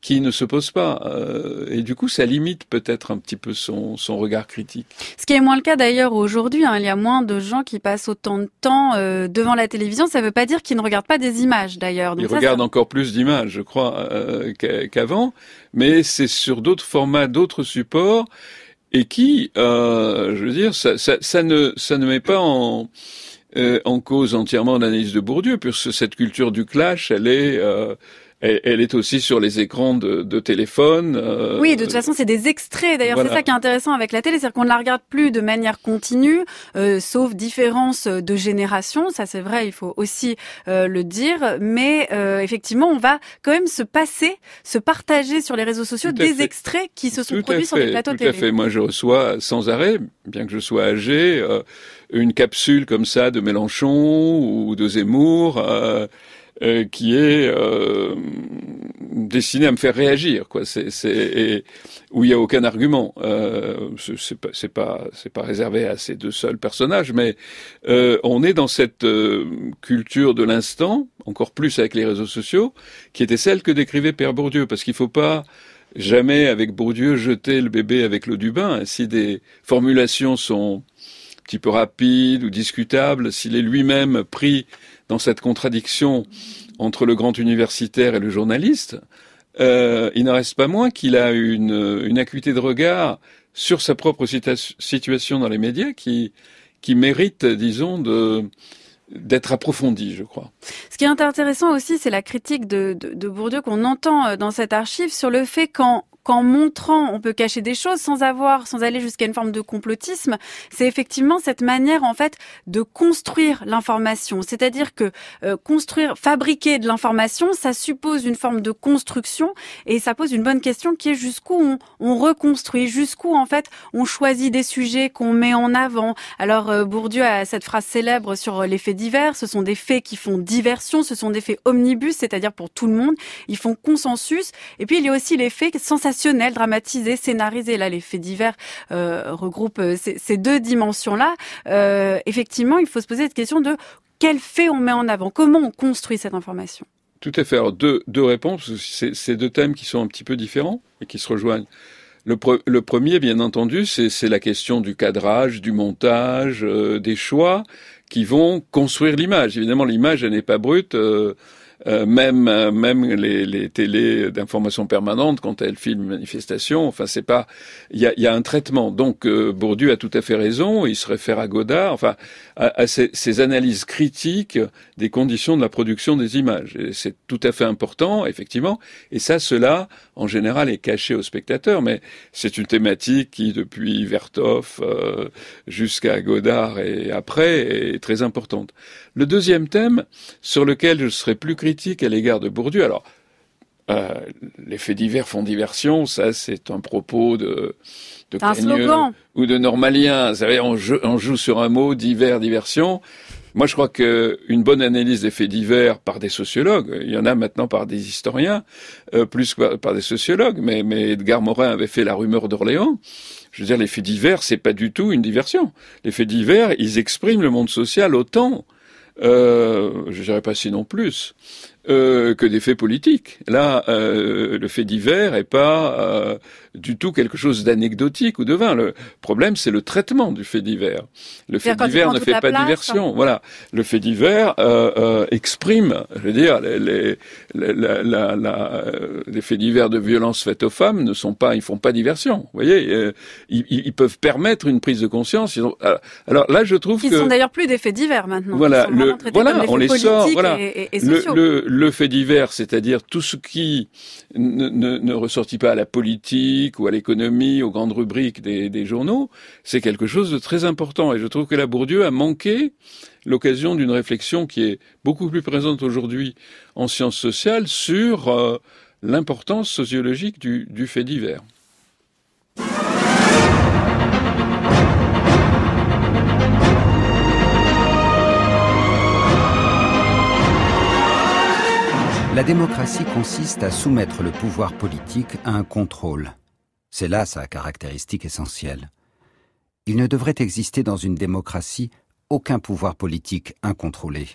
qui ne se pose pas. Euh, et du coup, ça limite peut-être un petit peu son, son regard critique. Ce qui est moins le cas d'ailleurs aujourd'hui. Hein, il y a moins de gens qui passent autant de temps euh, devant la télévision. Ça ne veut pas dire qu'ils ne regardent pas des images d'ailleurs. Ils regardent encore plus d'images, je crois, euh, qu'avant. Mais c'est sur d'autres formats, d'autres supports. Et qui, je veux dire, ça, ça, ça, ne, ça ne met pas en... en cause entièrement l'analyse de Bourdieu, puisque cette culture du clash, elle est elle, est aussi sur les écrans de, de téléphone. Euh, oui, de toute façon, c'est des extraits. D'ailleurs, c'est ça qui est intéressant avec la télé, c'est qu'on ne la regarde plus de manière continue, euh, sauf différence de génération. Ça, c'est vrai, il faut aussi euh, le dire. Mais effectivement, on va quand même se passer, se partager sur les réseaux sociaux des extraits qui se sont produits sur les plateaux tout télé. Tout à fait. Moi, je reçois sans arrêt, bien que je sois âgé, une capsule comme ça de Mélenchon ou de Zemmour. Euh, qui est euh, destiné à me faire réagir, quoi. C'est, où il n'y a aucun argument. Euh, c'est pas, c'est pas, pas réservé à ces deux seuls personnages, mais euh, on est dans cette euh, culture de l'instant, encore plus avec les réseaux sociaux, qui était celle que décrivait Pierre Bourdieu, parce qu'il ne faut pas jamais avec Bourdieu jeter le bébé avec l'eau du bain. Si des formulations sont un petit peu rapides ou discutables, s'il est lui-même pris dans cette contradiction entre le grand universitaire et le journaliste, euh, il n'en reste pas moins qu'il a une, une, acuité de regard sur sa propre situation dans les médias qui, qui mérite, disons, de, d'être approfondie, je crois. Ce qui est intéressant aussi, c'est la critique de, de Bourdieu qu'on entend euh, dans cette archive sur le fait qu'en qu'en montrant, on peut cacher des choses sans avoir, sans aller jusqu'à une forme de complotisme, c'est effectivement cette manière en fait de construire l'information. C'est-à-dire que euh, construire, fabriquer de l'information, ça suppose une forme de construction et ça pose une bonne question qui est jusqu'où on, reconstruit, jusqu'où en fait on choisit des sujets qu'on met en avant. Alors euh, Bourdieu a cette phrase célèbre sur euh, les faits divers. Ce sont des faits qui font diversion, ce sont des faits omnibus, c'est-à-dire pour tout le monde. Ils font consensus. Et puis il y a aussi les faits sans National, dramatisé, scénarisé. Là, les faits divers regroupe regroupent euh, ces, deux dimensions-là. Euh, effectivement, il faut se poser cette question de quel fait on met en avant, comment on construit cette information. Tout à fait. deux, deux réponses, c'est deux thèmes qui sont un petit peu différents et qui se rejoignent. Le, premier, bien entendu, c'est la question du cadrage, du montage, euh, des choix qui vont construire l'image. Évidemment, l'image, elle n'est pas brute. Euh, même euh, même les, les télés d'information permanente quand elles filment une manifestation. Enfin, c'est pas il y a, y a, un traitement. Donc euh, Bourdieu a tout à fait raison. Il se réfère à Godard, enfin à, ces, ces, analyses critiques des conditions de la production des images. C'est tout à fait important, effectivement. Et ça, cela en général est caché aux spectateurs, mais c'est une thématique qui depuis Vertov jusqu'à Godard et après est très importante. Le deuxième thème sur lequel je serai plus critique à l'égard de Bourdieu. Alors, euh, les faits divers font diversion, ça c'est un propos de, ou de normalien. Vous savez, on, joue, on joue sur un mot, divers, diversion. Moi, je crois qu'une bonne analyse des faits divers par des sociologues, il y en a maintenant par des historiens, euh, plus que par des sociologues, mais, mais Edgar Morin avait fait La rumeur d'Orléans. Je veux dire, les faits divers, c'est pas du tout une diversion. Les faits divers, ils expriment le monde social autant euh, je dirais pas non plus, euh, que des faits politiques. Là, euh, le fait divers est pas euh, du tout quelque chose d'anecdotique ou de vain. Le problème, c'est le traitement du fait divers. Le fait divers ne fait pas diversion. Hein. Voilà. Le fait divers euh, euh, exprime, je veux dire, les, les, les euh, faits divers de violence faites aux femmes ne sont pas, ils font pas diversion. Vous voyez, euh, ils, peuvent permettre une prise de conscience. Ils euh, alors là, je trouve ils sont d'ailleurs plus des faits divers maintenant. Voilà, le, voilà, on les sort. Voilà, le, fait divers, c'est-à-dire tout ce qui ne ressortit pas à la politique ou à l'économie, aux grandes rubriques des, journaux, c'est quelque chose de très important. Et je trouve que la Bourdieu a manqué l'occasion d'une réflexion qui est beaucoup plus présente aujourd'hui en sciences sociales sur euh, l'importance sociologique du fait divers. La démocratie consiste à soumettre le pouvoir politique à un contrôle. C'est là sa caractéristique essentielle. Il ne devrait exister dans une démocratie aucun pouvoir politique incontrôlé.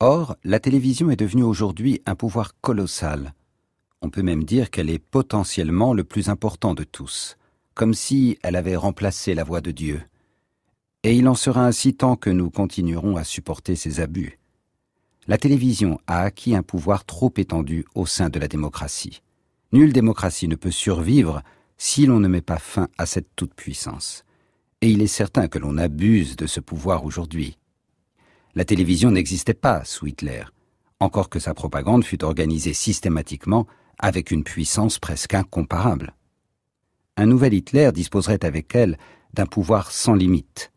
Or, la télévision est devenue aujourd'hui un pouvoir colossal. On peut même dire qu'elle est potentiellement le plus important de tous, comme si elle avait remplacé la voix de Dieu. Et il en sera ainsi tant que nous continuerons à supporter ces abus. La télévision a acquis un pouvoir trop étendu au sein de la démocratie. Nulle démocratie ne peut survivre si l'on ne met pas fin à cette toute-puissance. Et il est certain que l'on abuse de ce pouvoir aujourd'hui. La télévision n'existait pas sous Hitler, encore que sa propagande fut organisée systématiquement avec une puissance presque incomparable. Un nouvel Hitler disposerait avec elle d'un pouvoir sans limite.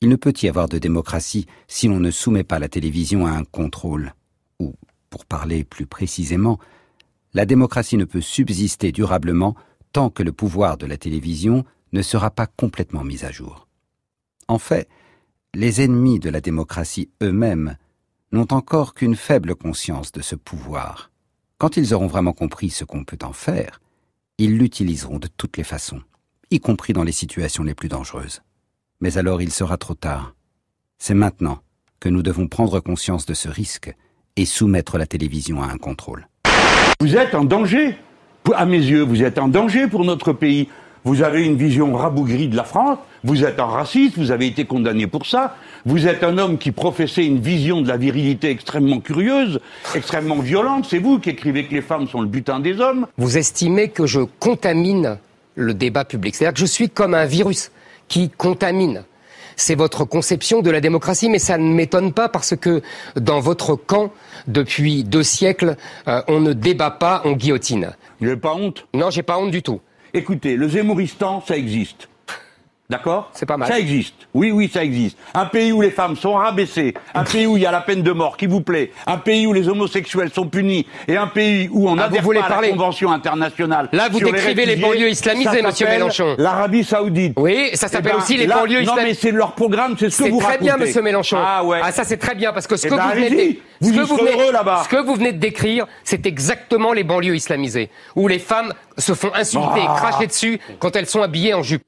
Il ne peut y avoir de démocratie si l'on ne soumet pas la télévision à un contrôle, ou, pour parler plus précisément, la démocratie ne peut subsister durablement tant que le pouvoir de la télévision ne sera pas complètement mis à jour. En fait, les ennemis de la démocratie eux-mêmes n'ont encore qu'une faible conscience de ce pouvoir. Quand ils auront vraiment compris ce qu'on peut en faire, ils l'utiliseront de toutes les façons, y compris dans les situations les plus dangereuses. Mais alors il sera trop tard. C'est maintenant que nous devons prendre conscience de ce risque et soumettre la télévision à un contrôle. Vous êtes en danger à mes yeux, vous êtes en danger pour notre pays. Vous avez une vision rabougrie de la France, vous êtes un raciste, vous avez été condamné pour ça, vous êtes un homme qui professait une vision de la virilité extrêmement curieuse, extrêmement violente, c'est vous qui écrivez que les femmes sont le butin des hommes. Vous estimez que je contamine le débat public, c'est-à-dire que je suis comme un virus qui contamine. C'est votre conception de la démocratie, mais ça ne m'étonne pas parce que dans votre camp, depuis deux siècles, euh, on ne débat pas, on guillotine. Vous n'avez pas honte Non, j'ai pas honte du tout. Écoutez, le Zemmouristan, ça existe. D'accord C'est pas mal. Ça existe. Oui, oui, ça existe. Un pays où les femmes sont rabaissées, un pays où il y a la peine de mort, qui vous plaît, un pays où les homosexuels sont punis, et un pays où on a ah, adhère pas à la Convention internationale. Là, vous décrivez les, banlieues islamisées, Monsieur Mélenchon. L'Arabie Saoudite. Oui, ça eh s'appelle ben, aussi les banlieues islamisées. Non, mais c'est leur programme, c'est ce que vous racontez. C'est très bien, Monsieur Mélenchon. Ah ouais. Ah ça, c'est très bien parce que ce eh que, ben, vous, venez ce que vous venez de décrire, c'est exactement les banlieues islamisées où les femmes se font insulter, ah. cracher dessus quand elles sont habillées en jupe.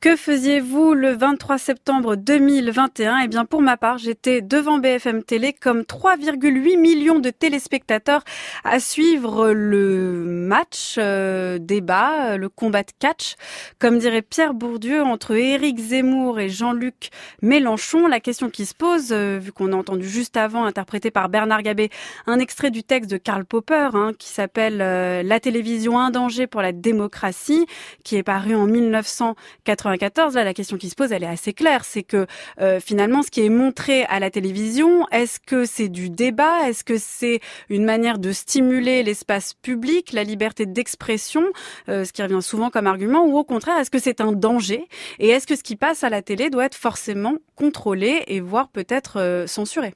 Que faisiez-vous le 23 septembre 2021 Eh bien, pour ma part, j'étais devant BFM Télé comme 3,8 millions de téléspectateurs à suivre le match, euh, débat, euh, le combat de catch. Comme dirait Pierre Bourdieu, entre Éric Zemmour et Jean-Luc Mélenchon, la question qui se pose, euh, vu qu'on a entendu juste avant, interprété par Bernard Gabé, un extrait du texte de Karl Popper, hein, qui s'appelle La télévision, un danger pour la démocratie, qui est paru en 1980 là, la question qui se pose, elle est assez claire. C'est que euh, finalement, ce qui est montré à la télévision, est-ce que c'est du débat Est-ce que c'est une manière de stimuler l'espace public, la liberté d'expression, euh, ce qui revient souvent comme argument, ou au contraire, est-ce que c'est un danger Et est-ce que ce qui passe à la télé doit être forcément contrôlé et voire peut-être euh, censuré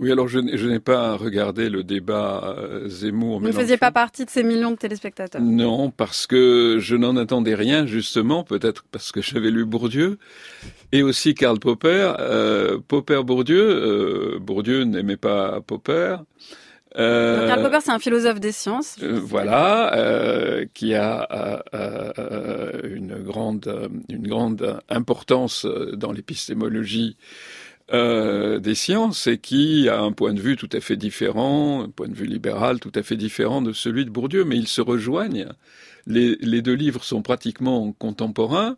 oui, alors je, n'ai pas regardé le débat euh, Zemmour. Vous ne faisiez pas partie de ces millions de téléspectateurs. Non, parce que je n'en attendais rien, justement, peut-être parce que j'avais lu Bourdieu et aussi Karl Popper. Euh, Popper Bourdieu, euh, Bourdieu n'aimait pas Popper. Euh, Karl Popper, c'est un philosophe des sciences. voilà, qui a une grande, une grande importance dans l'épistémologie euh, des sciences et qui a un point de vue tout à fait différent, un point de vue libéral tout à fait différent de celui de Bourdieu, mais ils se rejoignent. Les, deux livres sont pratiquement contemporains.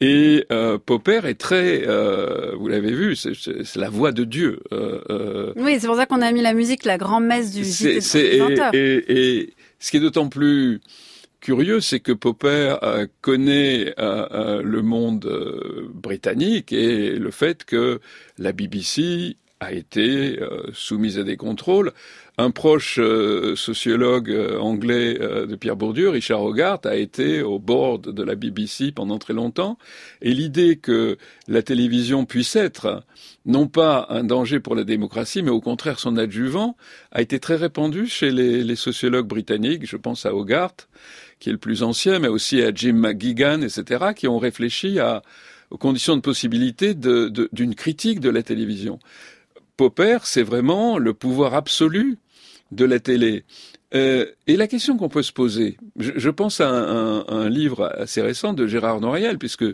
Et euh, Popper est très, euh, vous l'avez vu, c'est la voix de Dieu. oui, c'est pour ça qu'on a mis la musique, la grand-messe du, du et, et, et, ce qui est d'autant plus curieux, c'est que Popper euh, connaît euh, euh, le monde britannique et le fait que la BBC a été soumise à des contrôles. Un proche sociologue anglais de Pierre Bourdieu, Richard Hogarth, a été au board de la BBC pendant très longtemps, et l'idée que la télévision puisse être non pas un danger pour la démocratie, mais au contraire son adjuvant, a été très répandue chez les sociologues britanniques, je pense à Hogarth, qui est le plus ancien, mais aussi à Jim McGigan, etc., qui ont réfléchi aux conditions de possibilité d'une critique de la télévision. Popper, c'est vraiment le pouvoir absolu de la télé. Euh, et la question qu'on peut se poser, je, pense à un, livre assez récent de Gérard Noriel, puisque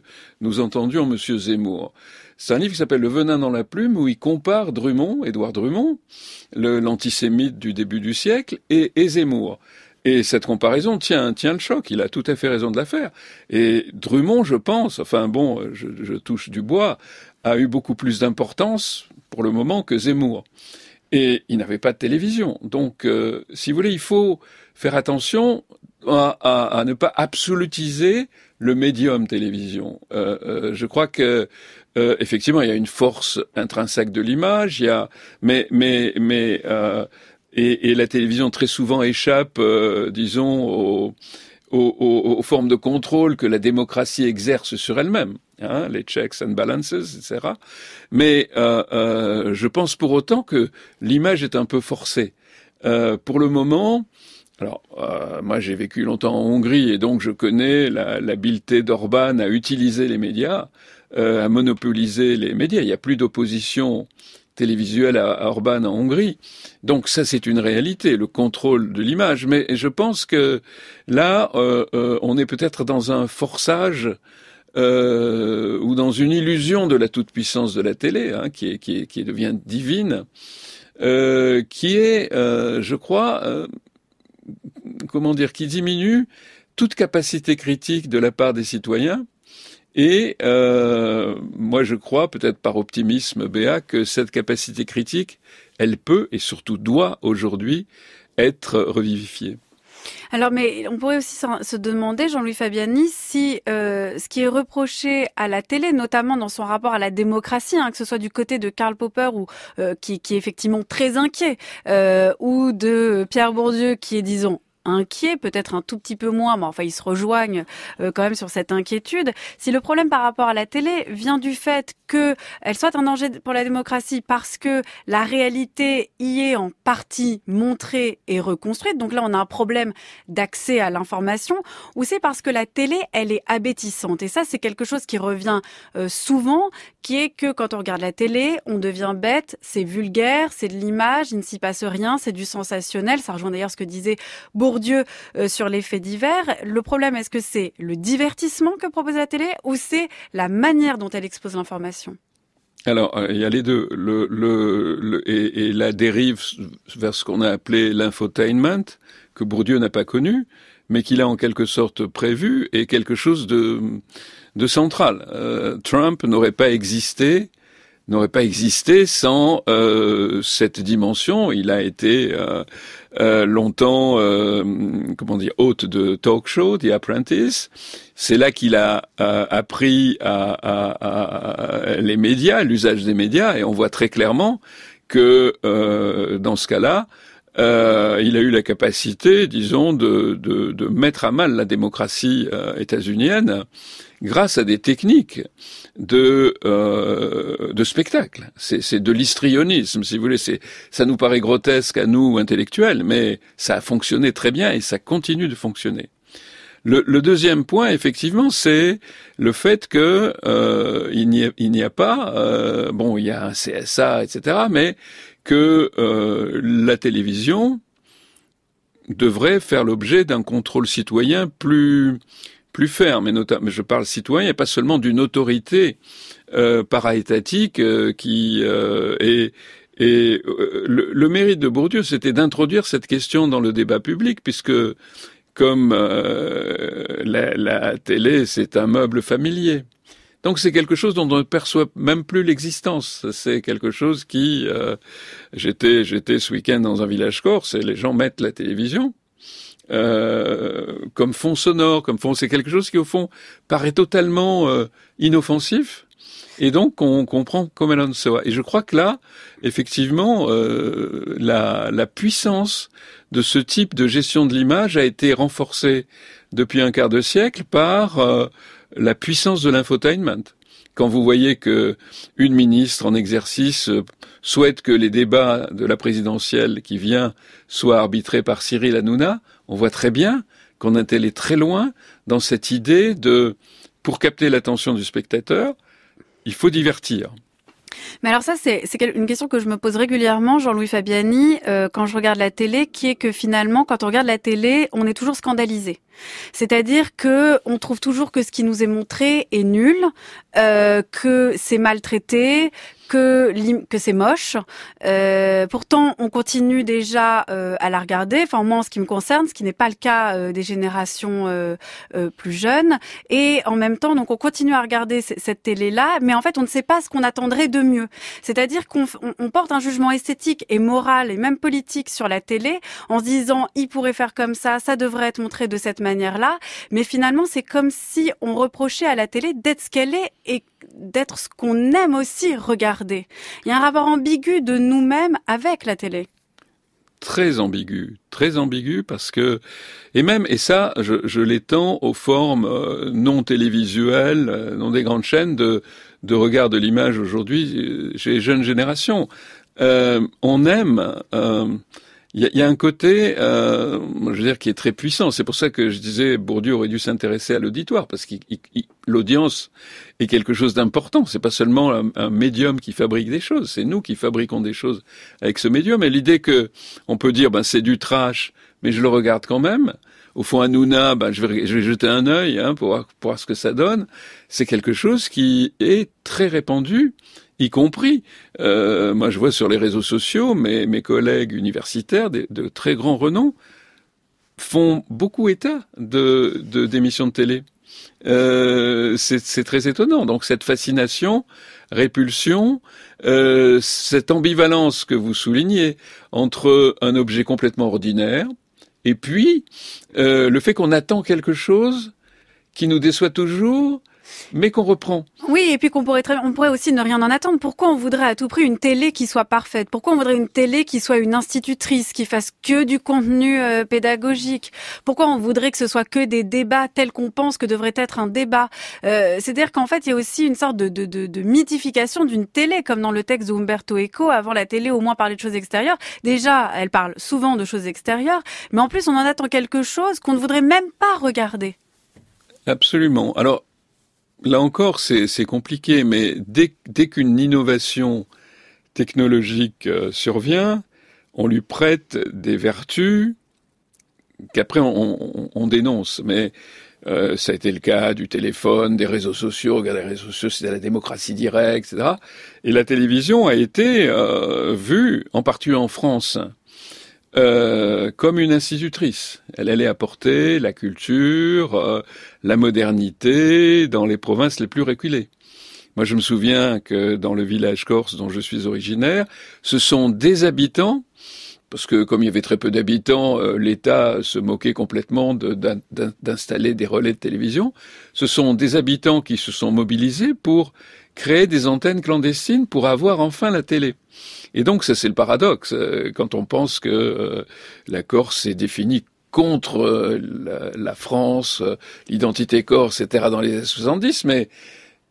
nous entendions M. Zemmour. C'est un livre qui s'appelle Le venin dans la plume, où il compare Drummond, Édouard Drummond, l'antisémite du début du siècle, et Zemmour. Et cette comparaison tient, tient le choc. Il a tout à fait raison de la faire. Et Drummond, je pense, enfin bon, je, je touche du bois, a eu beaucoup plus d'importance pour le moment que Zemmour. Et il n'avait pas de télévision. Donc, euh, si vous voulez, il faut faire attention à, à, ne pas absolutiser le médium télévision. Euh, euh je crois que euh, effectivement, il y a une force intrinsèque de l'image. Il y a, mais, mais, mais et, et, la télévision très souvent échappe, euh, disons, aux, aux, formes de contrôle que la démocratie exerce sur elle-même, hein, les checks and balances, etc. Mais euh, euh, je pense pour autant que l'image est un peu forcée. Euh, pour le moment, alors, euh, moi, j'ai vécu longtemps en Hongrie et donc je connais l'habileté d'Orban à utiliser les médias, euh, à monopoliser les médias. Il n'y a plus d'opposition télévisuelle à, Orban en Hongrie. Donc ça, c'est une réalité, le contrôle de l'image. Mais je pense que là, euh, euh, on est peut-être dans un forçage euh, ou dans une illusion de la toute-puissance de la télé, hein, qui, qui, devient divine, qui est, je crois, comment dire, qui diminue toute capacité critique de la part des citoyens, et euh, moi, je crois, peut-être par optimisme béat, que cette capacité critique, elle peut et surtout doit aujourd'hui être revivifiée. Alors, mais on pourrait aussi se demander, Jean-Louis Fabiani, si euh, ce qui est reproché à la télé, notamment dans son rapport à la démocratie, hein, que ce soit du côté de Karl Popper, euh, qui, est effectivement très inquiet, ou de Pierre Bourdieu, qui est, disons, Inquiet, peut-être un tout petit peu moins, mais enfin ils se rejoignent euh, quand même sur cette inquiétude. Si le problème par rapport à la télé vient du fait qu'elle soit un danger pour la démocratie parce que la réalité y est en partie montrée et reconstruite, donc là on a un problème d'accès à l'information, ou c'est parce que la télé elle est abétissante. Et ça c'est quelque chose qui revient euh, souvent, qui est que quand on regarde la télé, on devient bête, c'est vulgaire, c'est de l'image, il ne s'y passe rien, c'est du sensationnel. Ça rejoint d'ailleurs ce que disait Bourdieu euh, sur les faits divers. Le problème, est-ce que c'est le divertissement que propose la télé ou c'est la manière dont elle expose l'information alors, euh, il y a les deux. Le, et, la dérive vers ce qu'on a appelé l'infotainment, que Bourdieu n'a pas connu, mais qu'il a en quelque sorte prévu, est quelque chose de, central. Euh, Trump n'aurait pas existé n'aurait pas existé sans euh, cette dimension. Il a été euh, euh, longtemps, comment dire, hôte de talk show, The Apprentice. C'est là qu'il a appris à, les médias, l'usage des médias, et on voit très clairement que dans ce cas-là, euh, il a eu la capacité, disons, de, de, de mettre à mal la démocratie euh, états-unienne grâce à des techniques de, euh, de spectacle. C'est de l'histrionisme, si vous voulez. Ça nous paraît grotesque à nous, intellectuels, mais ça a fonctionné très bien et ça continue de fonctionner. Le, le deuxième point, effectivement, c'est le fait que euh, il n'y a, a pas, euh, bon, il y a un CSA, etc., mais que euh, la télévision devrait faire l'objet d'un contrôle citoyen plus ferme, et notamment, je parle citoyen, et pas seulement d'une autorité euh, paraétatique euh, qui est et le, mérite de Bourdieu, c'était d'introduire cette question dans le débat public, puisque comme la télé, c'est un meuble familier. Donc c'est quelque chose dont on ne perçoit même plus l'existence. C'est quelque chose qui... Euh, j'étais, j'étais ce week-end dans un village corse et les gens mettent la télévision. Euh, comme fond sonore, comme fond, c'est quelque chose qui au fond paraît totalement euh, inoffensif, et donc on comprend comment elle en voit. Et je crois que là, effectivement, la, la, puissance de ce type de gestion de l'image a été renforcée depuis un quart de siècle par la puissance de l'infotainment. Quand vous voyez que une ministre en exercice euh, souhaite que les débats de la présidentielle qui vient soient arbitrés par Cyril Hanouna, on voit très bien qu'on est allé très loin dans cette idée de, pour capter l'attention du spectateur, il faut divertir. Mais alors ça, c'est une question que je me pose régulièrement, Jean-Louis Fabiani, euh, quand je regarde la télé, qui est que finalement, quand on regarde la télé, on est toujours scandalisé. C'est-à-dire que on trouve toujours que ce qui nous est montré est nul, euh, que c'est maltraité, que, que c'est moche. Euh, pourtant, on continue déjà euh, à la regarder. Enfin, moi, en ce qui me concerne, ce qui n'est pas le cas euh, des générations euh, plus jeunes. Et en même temps, donc, on continue à regarder cette télé-là, mais en fait, on ne sait pas ce qu'on attendrait de mieux. C'est-à-dire qu'on on porte un jugement esthétique et moral et même politique sur la télé en se disant, il pourrait faire comme ça, ça devrait être montré de cette manière-là. Mais finalement, c'est comme si on reprochait à la télé d'être ce qu'elle est et d'être ce qu'on aime aussi regarder. Il y a un rapport ambigu de nous-mêmes avec la télé. Très ambigu, très ambigu parce que et même et ça je, l'étends aux formes euh, non télévisuelles, euh, non des grandes chaînes de regard de l'image aujourd'hui euh, chez les jeunes générations. on aime il y, a un côté, euh, je veux dire, qui est très puissant. C'est pour ça que je disais Bourdieu aurait dû s'intéresser à l'auditoire, parce que l'audience est quelque chose d'important. C'est pas seulement un, médium qui fabrique des choses, c'est nous qui fabriquons des choses avec ce médium. Et l'idée que on peut dire, ben c'est du trash, mais je le regarde quand même. Au fond, à ben, je, vais, je vais jeter un œil hein, pour, voir, pour voir ce que ça donne. C'est quelque chose qui est très répandu y compris, euh, moi je vois sur les réseaux sociaux, mes, mes collègues universitaires de, très grand renom font beaucoup état de, d'émissions de télé. Euh, c'est, très étonnant. Donc cette fascination, répulsion, euh, cette ambivalence que vous soulignez entre un objet complètement ordinaire et puis le fait qu'on attend quelque chose qui nous déçoit toujours mais qu'on reprend. Oui, et puis qu'on pourrait, on pourrait aussi ne rien en attendre. Pourquoi on voudrait à tout prix une télé qui soit parfaite Pourquoi on voudrait une télé qui soit une institutrice, qui fasse que du contenu euh, pédagogique Pourquoi on voudrait que ce soit que des débats tels qu'on pense que devrait être un débat euh, C'est-à-dire qu'en fait, il y a aussi une sorte de, de mythification d'une télé, comme dans le texte d'Umberto Eco. Avant la télé, au moins parlait de choses extérieures. Déjà, elle parle souvent de choses extérieures, mais en plus, on en attend quelque chose qu'on ne voudrait même pas regarder. Absolument. Alors, Là encore, c'est compliqué, mais dès, qu'une innovation technologique euh, survient, on lui prête des vertus qu'après on, dénonce. Mais euh, ça a été le cas du téléphone, des réseaux sociaux, Les réseaux sociaux, de la démocratie directe, etc. Et la télévision a été euh, vue, en partie en France, euh, comme une institutrice. Elle allait apporter la culture, euh, la modernité dans les provinces les plus reculées. Moi, je me souviens que dans le village corse dont je suis originaire, ce sont des habitants parce que comme il y avait très peu d'habitants, euh, l'État se moquait complètement d'installer des relais de télévision. Ce sont des habitants qui se sont mobilisés pour créer des antennes clandestines pour avoir enfin la télé. Et donc ça c'est le paradoxe euh, quand on pense que euh, la Corse est définie contre euh, la, France, l'identité corse, etc. dans les années 70, mais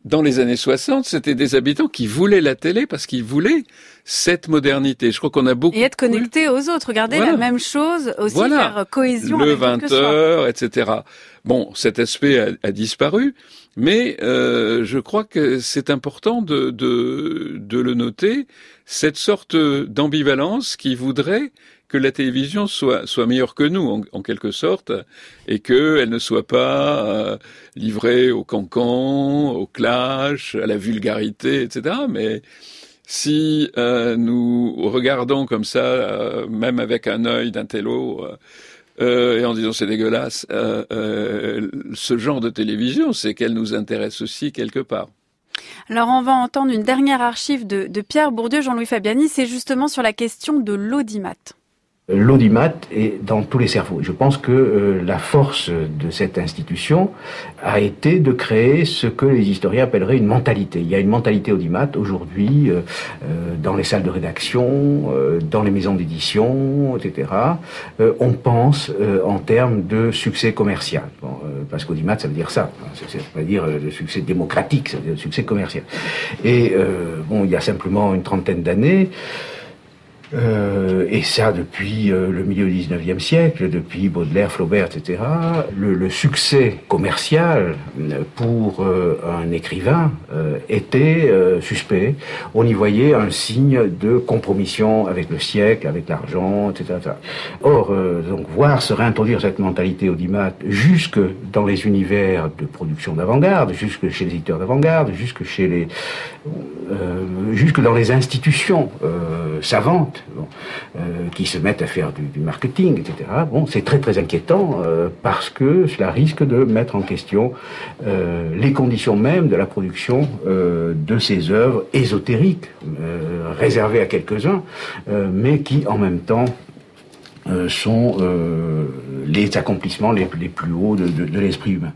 dans les années 60, c'était des habitants qui voulaient la télé parce qu'ils voulaient cette modernité. Je crois qu'on a beaucoup... Et être connecté aux autres, regarder la même chose, aussi faire euh, cohésion. Le 20 heures, etc. Bon, cet aspect a, a disparu, mais euh, je crois que c'est important de, de, de le noter, cette sorte d'ambivalence qui voudrait que la télévision soit, soit meilleure que nous, en, quelque sorte, et qu'elle ne soit pas euh, livrée au cancan, au clash, à la vulgarité, etc. Mais si euh, nous regardons comme ça, euh, même avec un œil d'un télo, et en disant c'est dégueulasse, ce genre de télévision, c'est qu'elle nous intéresse aussi quelque part. Alors on va entendre une dernière archive de, de Pierre Bourdieu, Jean-Louis Fabiani, c'est justement sur la question de l'audimat l'audimat est dans tous les cerveaux. Je pense que euh, la force de cette institution a été de créer ce que les historiens appelleraient une mentalité. Il y a une mentalité audimat aujourd'hui euh, euh, dans les salles de rédaction, dans les maisons d'édition, etc. on pense en termes de succès commercial. parce qu'audimat, ça veut dire ça. Hein, ça veut dire le succès démocratique, ça veut dire succès commercial. Et bon, il y a simplement une trentaine d'années, euh, et ça depuis euh, le milieu du 19e siècle, depuis Baudelaire, Flaubert, etc. Le, succès commercial euh, pour un écrivain était suspect. On y voyait un signe de compromission avec le siècle, avec l'argent, etc., Or, donc voir se réintroduire cette mentalité audimat jusque dans les univers de production d'avant-garde, jusque chez les éditeurs d'avant-garde, jusque chez les, jusque dans les institutions savantes euh, qui se mettent à faire du, marketing, etc. Bon, c'est très très inquiétant euh, parce que cela risque de mettre en question euh, les conditions mêmes de la production de ces œuvres ésotériques, réservées à quelques-uns, mais qui en même temps sont les accomplissements les, plus hauts de l'esprit humain.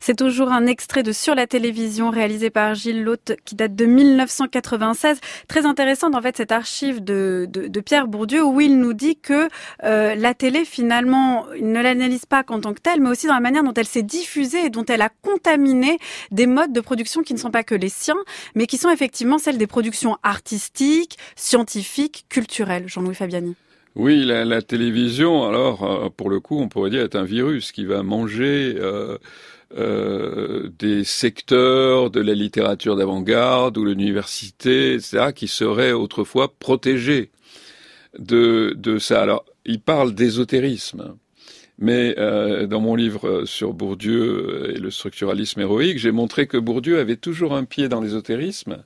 C'est toujours un extrait de Sur la télévision réalisé par Gilles Lhôte, qui date de 1996. Très intéressant en fait cette archive de, Pierre Bourdieu où il nous dit que euh, la télé finalement ne l'analyse pas qu'en tant que telle mais aussi dans la manière dont elle s'est diffusée et dont elle a contaminé des modes de production qui ne sont pas que les siens mais qui sont effectivement celles des productions artistiques, scientifiques, culturelles. Jean-Louis Fabiani. Oui, la, télévision, alors, euh, pour le coup, on pourrait dire, est un virus qui va manger euh, euh, des secteurs de la littérature d'avant-garde ou l'université, etc., qui seraient autrefois protégés de, de ça. Alors, il parle d'ésotérisme. Mais euh, dans mon livre euh, sur Bourdieu et le structuralisme héroïque, j'ai montré que Bourdieu avait toujours un pied dans l'ésotérisme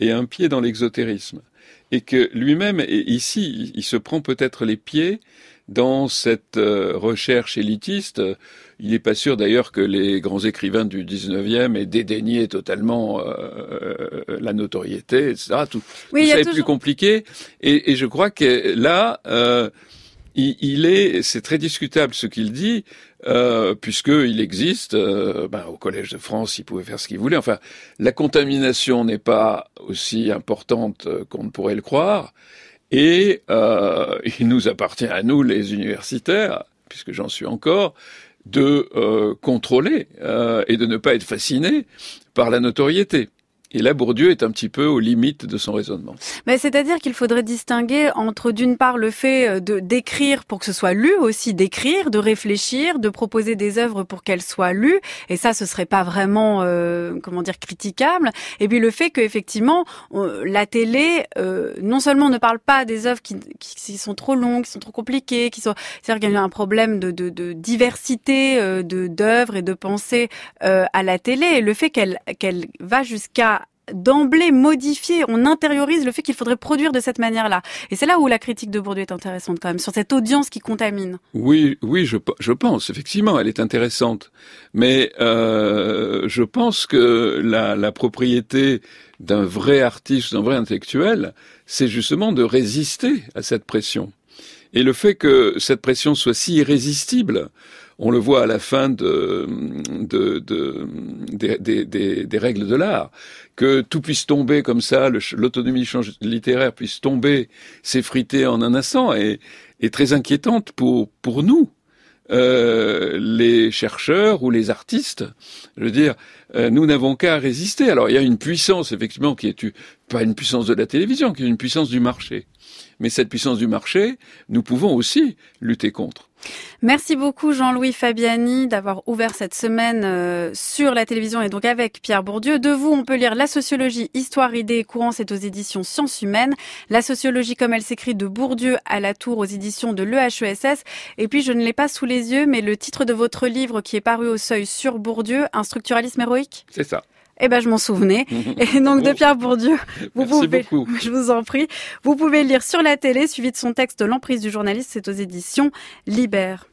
et un pied dans l'exotérisme. Et que lui-même, ici, il se prend peut-être les pieds dans cette recherche élitiste il n'est pas sûr d'ailleurs que les grands écrivains du 19e aient dédaigné totalement euh, euh, la notoriété, etc. Tout, ça est plus compliqué. Et, je crois que là, euh, il, est, c'est très discutable ce qu'il dit, euh, puisqu'il existe, ben, au Collège de France, il pouvait faire ce qu'il voulait. Enfin, la contamination n'est pas aussi importante qu'on ne pourrait le croire. Et il nous appartient à nous, les universitaires, puisque j'en suis encore, de euh, contrôler euh, et de ne pas être fasciné par la notoriété. Et là, Bourdieu est un petit peu aux limites de son raisonnement. Mais c'est-à-dire qu'il faudrait distinguer entre d'une part le fait euh, de d'écrire pour que ce soit lu aussi, d'écrire, de réfléchir, de proposer des œuvres pour qu'elles soient lues, et ça, ce serait pas vraiment, euh, comment dire, critiquable. Et puis le fait que effectivement, la télé, euh, non seulement ne parle pas des œuvres qui, qui, sont trop longues, qui sont trop compliquées, qui sont, c'est-à-dire qu'il y a un problème de, de, de diversité de d'œuvres et de pensées à la télé, et le fait qu'elle qu'elle va jusqu'à d'emblée modifié, on intériorise le fait qu'il faudrait produire de cette manière-là. Et c'est là où la critique de Bourdieu est intéressante quand même, sur cette audience qui contamine. Oui, oui, je, pense, effectivement, elle est intéressante. Mais euh, je pense que la propriété d'un vrai artiste, d'un vrai intellectuel, c'est justement de résister à cette pression. Et le fait que cette pression soit si irrésistible, on le voit à la fin de, de, des, règles de l'art, que tout puisse tomber comme ça, l'autonomie littéraire puisse tomber, s'effriter en un instant, est, est très inquiétante pour, pour nous. Euh, les chercheurs ou les artistes. Je veux dire, euh, nous n'avons qu'à résister. Alors il y a une puissance, effectivement, qui est pas une puissance de la télévision, qui est une puissance du marché. Mais cette puissance du marché, nous pouvons aussi lutter contre. Merci beaucoup Jean-Louis Fabiani d'avoir ouvert cette semaine euh, sur la télévision et donc avec Pierre Bourdieu. De vous, on peut lire La sociologie, histoire, idées et courants, c'est aux éditions Sciences humaines. La sociologie comme elle s'écrit de Bourdieu à la tour aux éditions de l'EHESS. Et puis je ne l'ai pas sous les yeux, mais le titre de votre livre qui est paru au seuil sur Bourdieu, un structuralisme héroïque C'est ça. Eh ben, je m'en souvenais. Et donc, de Pierre Bourdieu, vous pouvez, je vous en prie, vous pouvez lire sur la télé, suivi de son texte L'emprise du journaliste, c'est aux éditions Libère.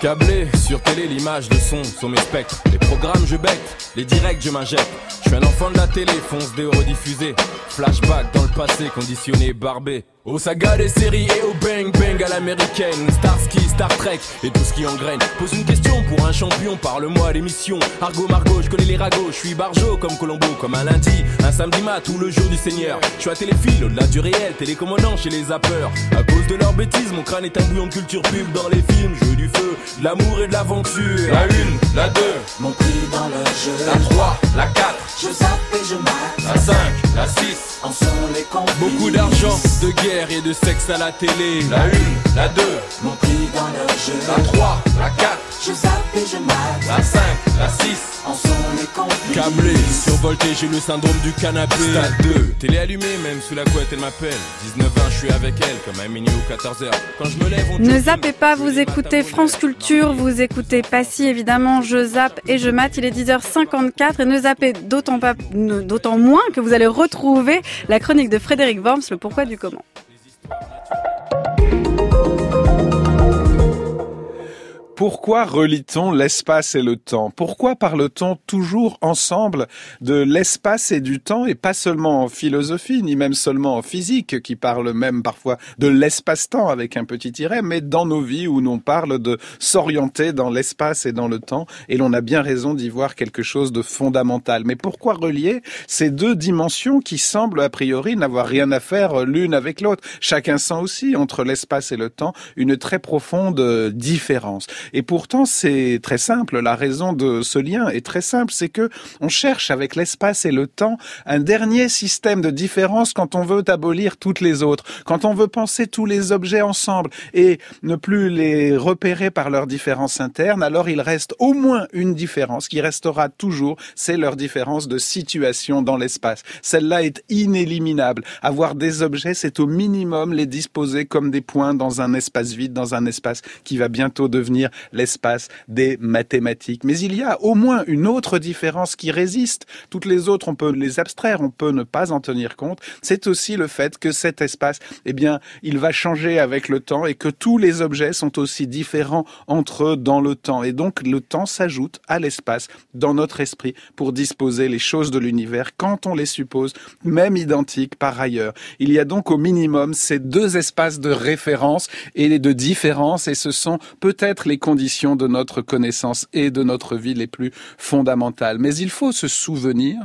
Câblé sur télé, l'image, le son sont mes spectres. Les programmes, je bête, les directs, je m'injecte. Je suis un enfant de la télé, fonce des rediffusés. Flashback dans le passé, conditionné, barbé. Aux sagas des séries et au bang bang à l'américaine Starsky, Star Trek et tout ce qui engraine Pose une question pour un champion, parle-moi l'émission Argo margo, je connais les ragots, je suis barjo comme Colombo Comme un lundi, un samedi mat ou le jour du Seigneur Je suis à téléphile, au-delà du réel, télécommandant chez les zappeurs À cause de leurs bêtises, mon crâne est un bouillon de culture pub Dans les films, jeu du feu, de l'amour et de l'aventure La une, la deux, mon prix dans le jeu La 3, la 4, je zappe et je mate La 5, la 6, en sont les camps. Beaucoup d'argent, de guerre et de sexe à la télé. La 1, la 2, mon prix dans leur jeu. La 3, la 4, je zappe et je mate. La 5, la 6, en sont les complices. Câblé, survolté, j'ai le syndrome du canapé. La 2, euh, télé allumée, même sous la couette, elle m'appelle. 19h, je suis avec elle, comme à minuit ou 14h. Quand je me lève, on Ne zappez pas, vous écoutez France Culture, vous écoutez Passy, évidemment, je zappe et je mate. Il est 10h54 et ne zappez d'autant pas, d'autant moins que vous allez retrouver la chronique de Frédéric Worms, le pourquoi du comment. Let's go. Pourquoi t on l'espace et le temps Pourquoi parle-t-on toujours ensemble de l'espace et du temps et pas seulement en philosophie, ni même seulement en physique, qui parle même parfois de l'espace-temps avec un petit tiret, mais dans nos vies où l'on parle de s'orienter dans l'espace et dans le temps, et l'on a bien raison d'y voir quelque chose de fondamental. Mais pourquoi relier ces deux dimensions qui semblent a priori n'avoir rien à faire l'une avec l'autre Chacun sent aussi entre l'espace et le temps une très profonde différence. Et pourtant, c'est très simple. La raison de ce lien est très simple. C'est que on cherche avec l'espace et le temps un dernier système de différence quand on veut abolir toutes les autres, quand on veut penser tous les objets ensemble et ne plus les repérer par leurs différences internes, alors il reste au moins une différence qui restera toujours, c'est leur différence de situation dans l'espace. Celle-là est inéliminable. Avoir des objets, c'est au minimum les disposer comme des points dans un espace vide, dans un espace qui va bientôt devenir l'espace des mathématiques. Mais il y a au moins une autre différence qui résiste. Toutes les autres, on peut les abstraire, on peut ne pas en tenir compte. C'est aussi le fait que cet espace, eh bien, il va changer avec le temps et que tous les objets sont aussi différents entre eux dans le temps. Et donc, le temps s'ajoute à l'espace dans notre esprit pour disposer les choses de l'univers quand on les suppose même identiques par ailleurs. Il y a donc au minimum ces deux espaces de référence et de différence et ce sont peut-être les conditions de notre connaissance et de notre vie les plus fondamentales. Mais il faut se souvenir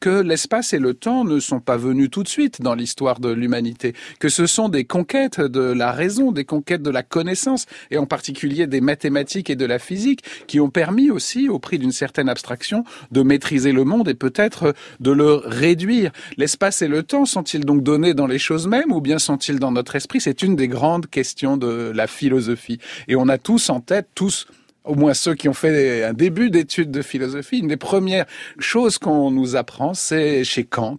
que l'espace et le temps ne sont pas venus tout de suite dans l'histoire de l'humanité, que ce sont des conquêtes de la raison, des conquêtes de la connaissance, et en particulier des mathématiques et de la physique, qui ont permis aussi, au prix d'une certaine abstraction, de maîtriser le monde et peut-être de le réduire. L'espace et le temps sont-ils donc donnés dans les choses mêmes ou bien sont-ils dans notre esprit C'est une des grandes questions de la philosophie. Et on a tous en tête, tous au moins ceux qui ont fait un début d'études de philosophie, une des premières choses qu'on nous apprend, c'est chez Kant,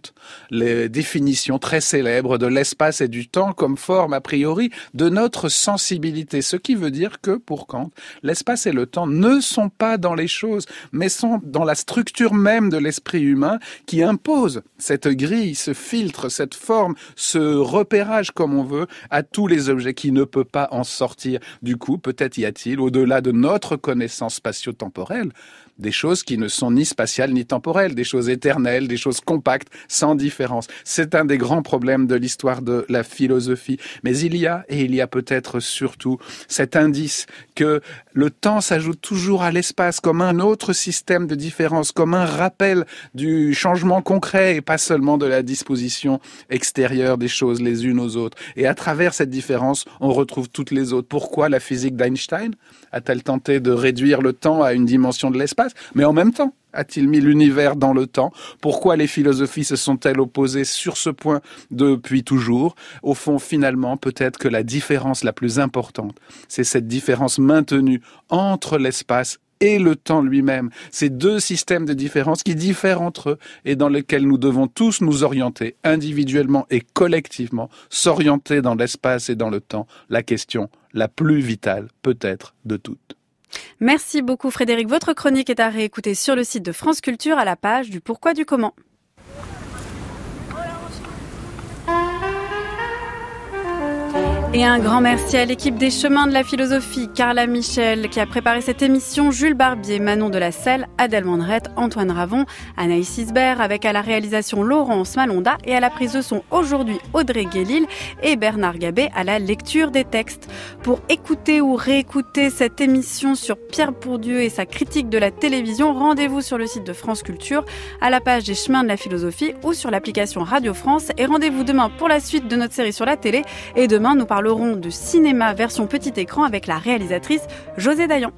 les définitions très célèbres de l'espace et du temps comme forme a priori de notre sensibilité. Ce qui veut dire que pour Kant, l'espace et le temps ne sont pas dans les choses, mais sont dans la structure même de l'esprit humain qui impose cette grille, ce filtre, cette forme, ce repérage comme on veut à tous les objets qui ne peut pas en sortir. Du coup, peut-être y a-t-il au-delà de notre connaissances spatio temporelles des choses qui ne sont ni spatiales ni temporelles, des choses éternelles, des choses compactes, sans différence. C'est un des grands problèmes de l'histoire de la philosophie. Mais il y a, et il y a peut-être surtout, cet indice que le temps s'ajoute toujours à l'espace comme un autre système de différence, comme un rappel du changement concret et pas seulement de la disposition extérieure des choses les unes aux autres. Et à travers cette différence, on retrouve toutes les autres. Pourquoi la physique d'Einstein a-t-elle tenté de réduire le temps à une dimension de l'espace Mais en même temps, a-t-il mis l'univers dans le temps Pourquoi les philosophies se sont-elles opposées sur ce point depuis toujours Au fond, finalement, peut-être que la différence la plus importante, c'est cette différence maintenue entre l'espace et le temps lui-même. Ces deux systèmes de différence qui diffèrent entre eux et dans lesquels nous devons tous nous orienter, individuellement et collectivement, s'orienter dans l'espace et dans le temps, la question la plus vitale peut-être de toutes. Merci beaucoup Frédéric. Votre chronique est à réécouter sur le site de France Culture à la page du pourquoi du comment. Et un grand merci à l'équipe des chemins de la philosophie, Carla Michel, qui a préparé cette émission, Jules Barbier, Manon de la Selle, Adèle Mandrette, Antoine Ravon, Anaïs Isbert, avec à la réalisation Laurence Malonda et à la prise de son aujourd'hui Audrey Guélil et Bernard Gabé à la lecture des textes. Pour écouter ou réécouter cette émission sur Pierre Pourdieu et sa critique de la télévision, rendez-vous sur le site de France Culture, à la page des chemins de la philosophie ou sur l'application Radio France et rendez-vous demain pour la suite de notre série sur la télé et demain nous parlons rond de cinéma version petit écran avec la réalisatrice José Daillon.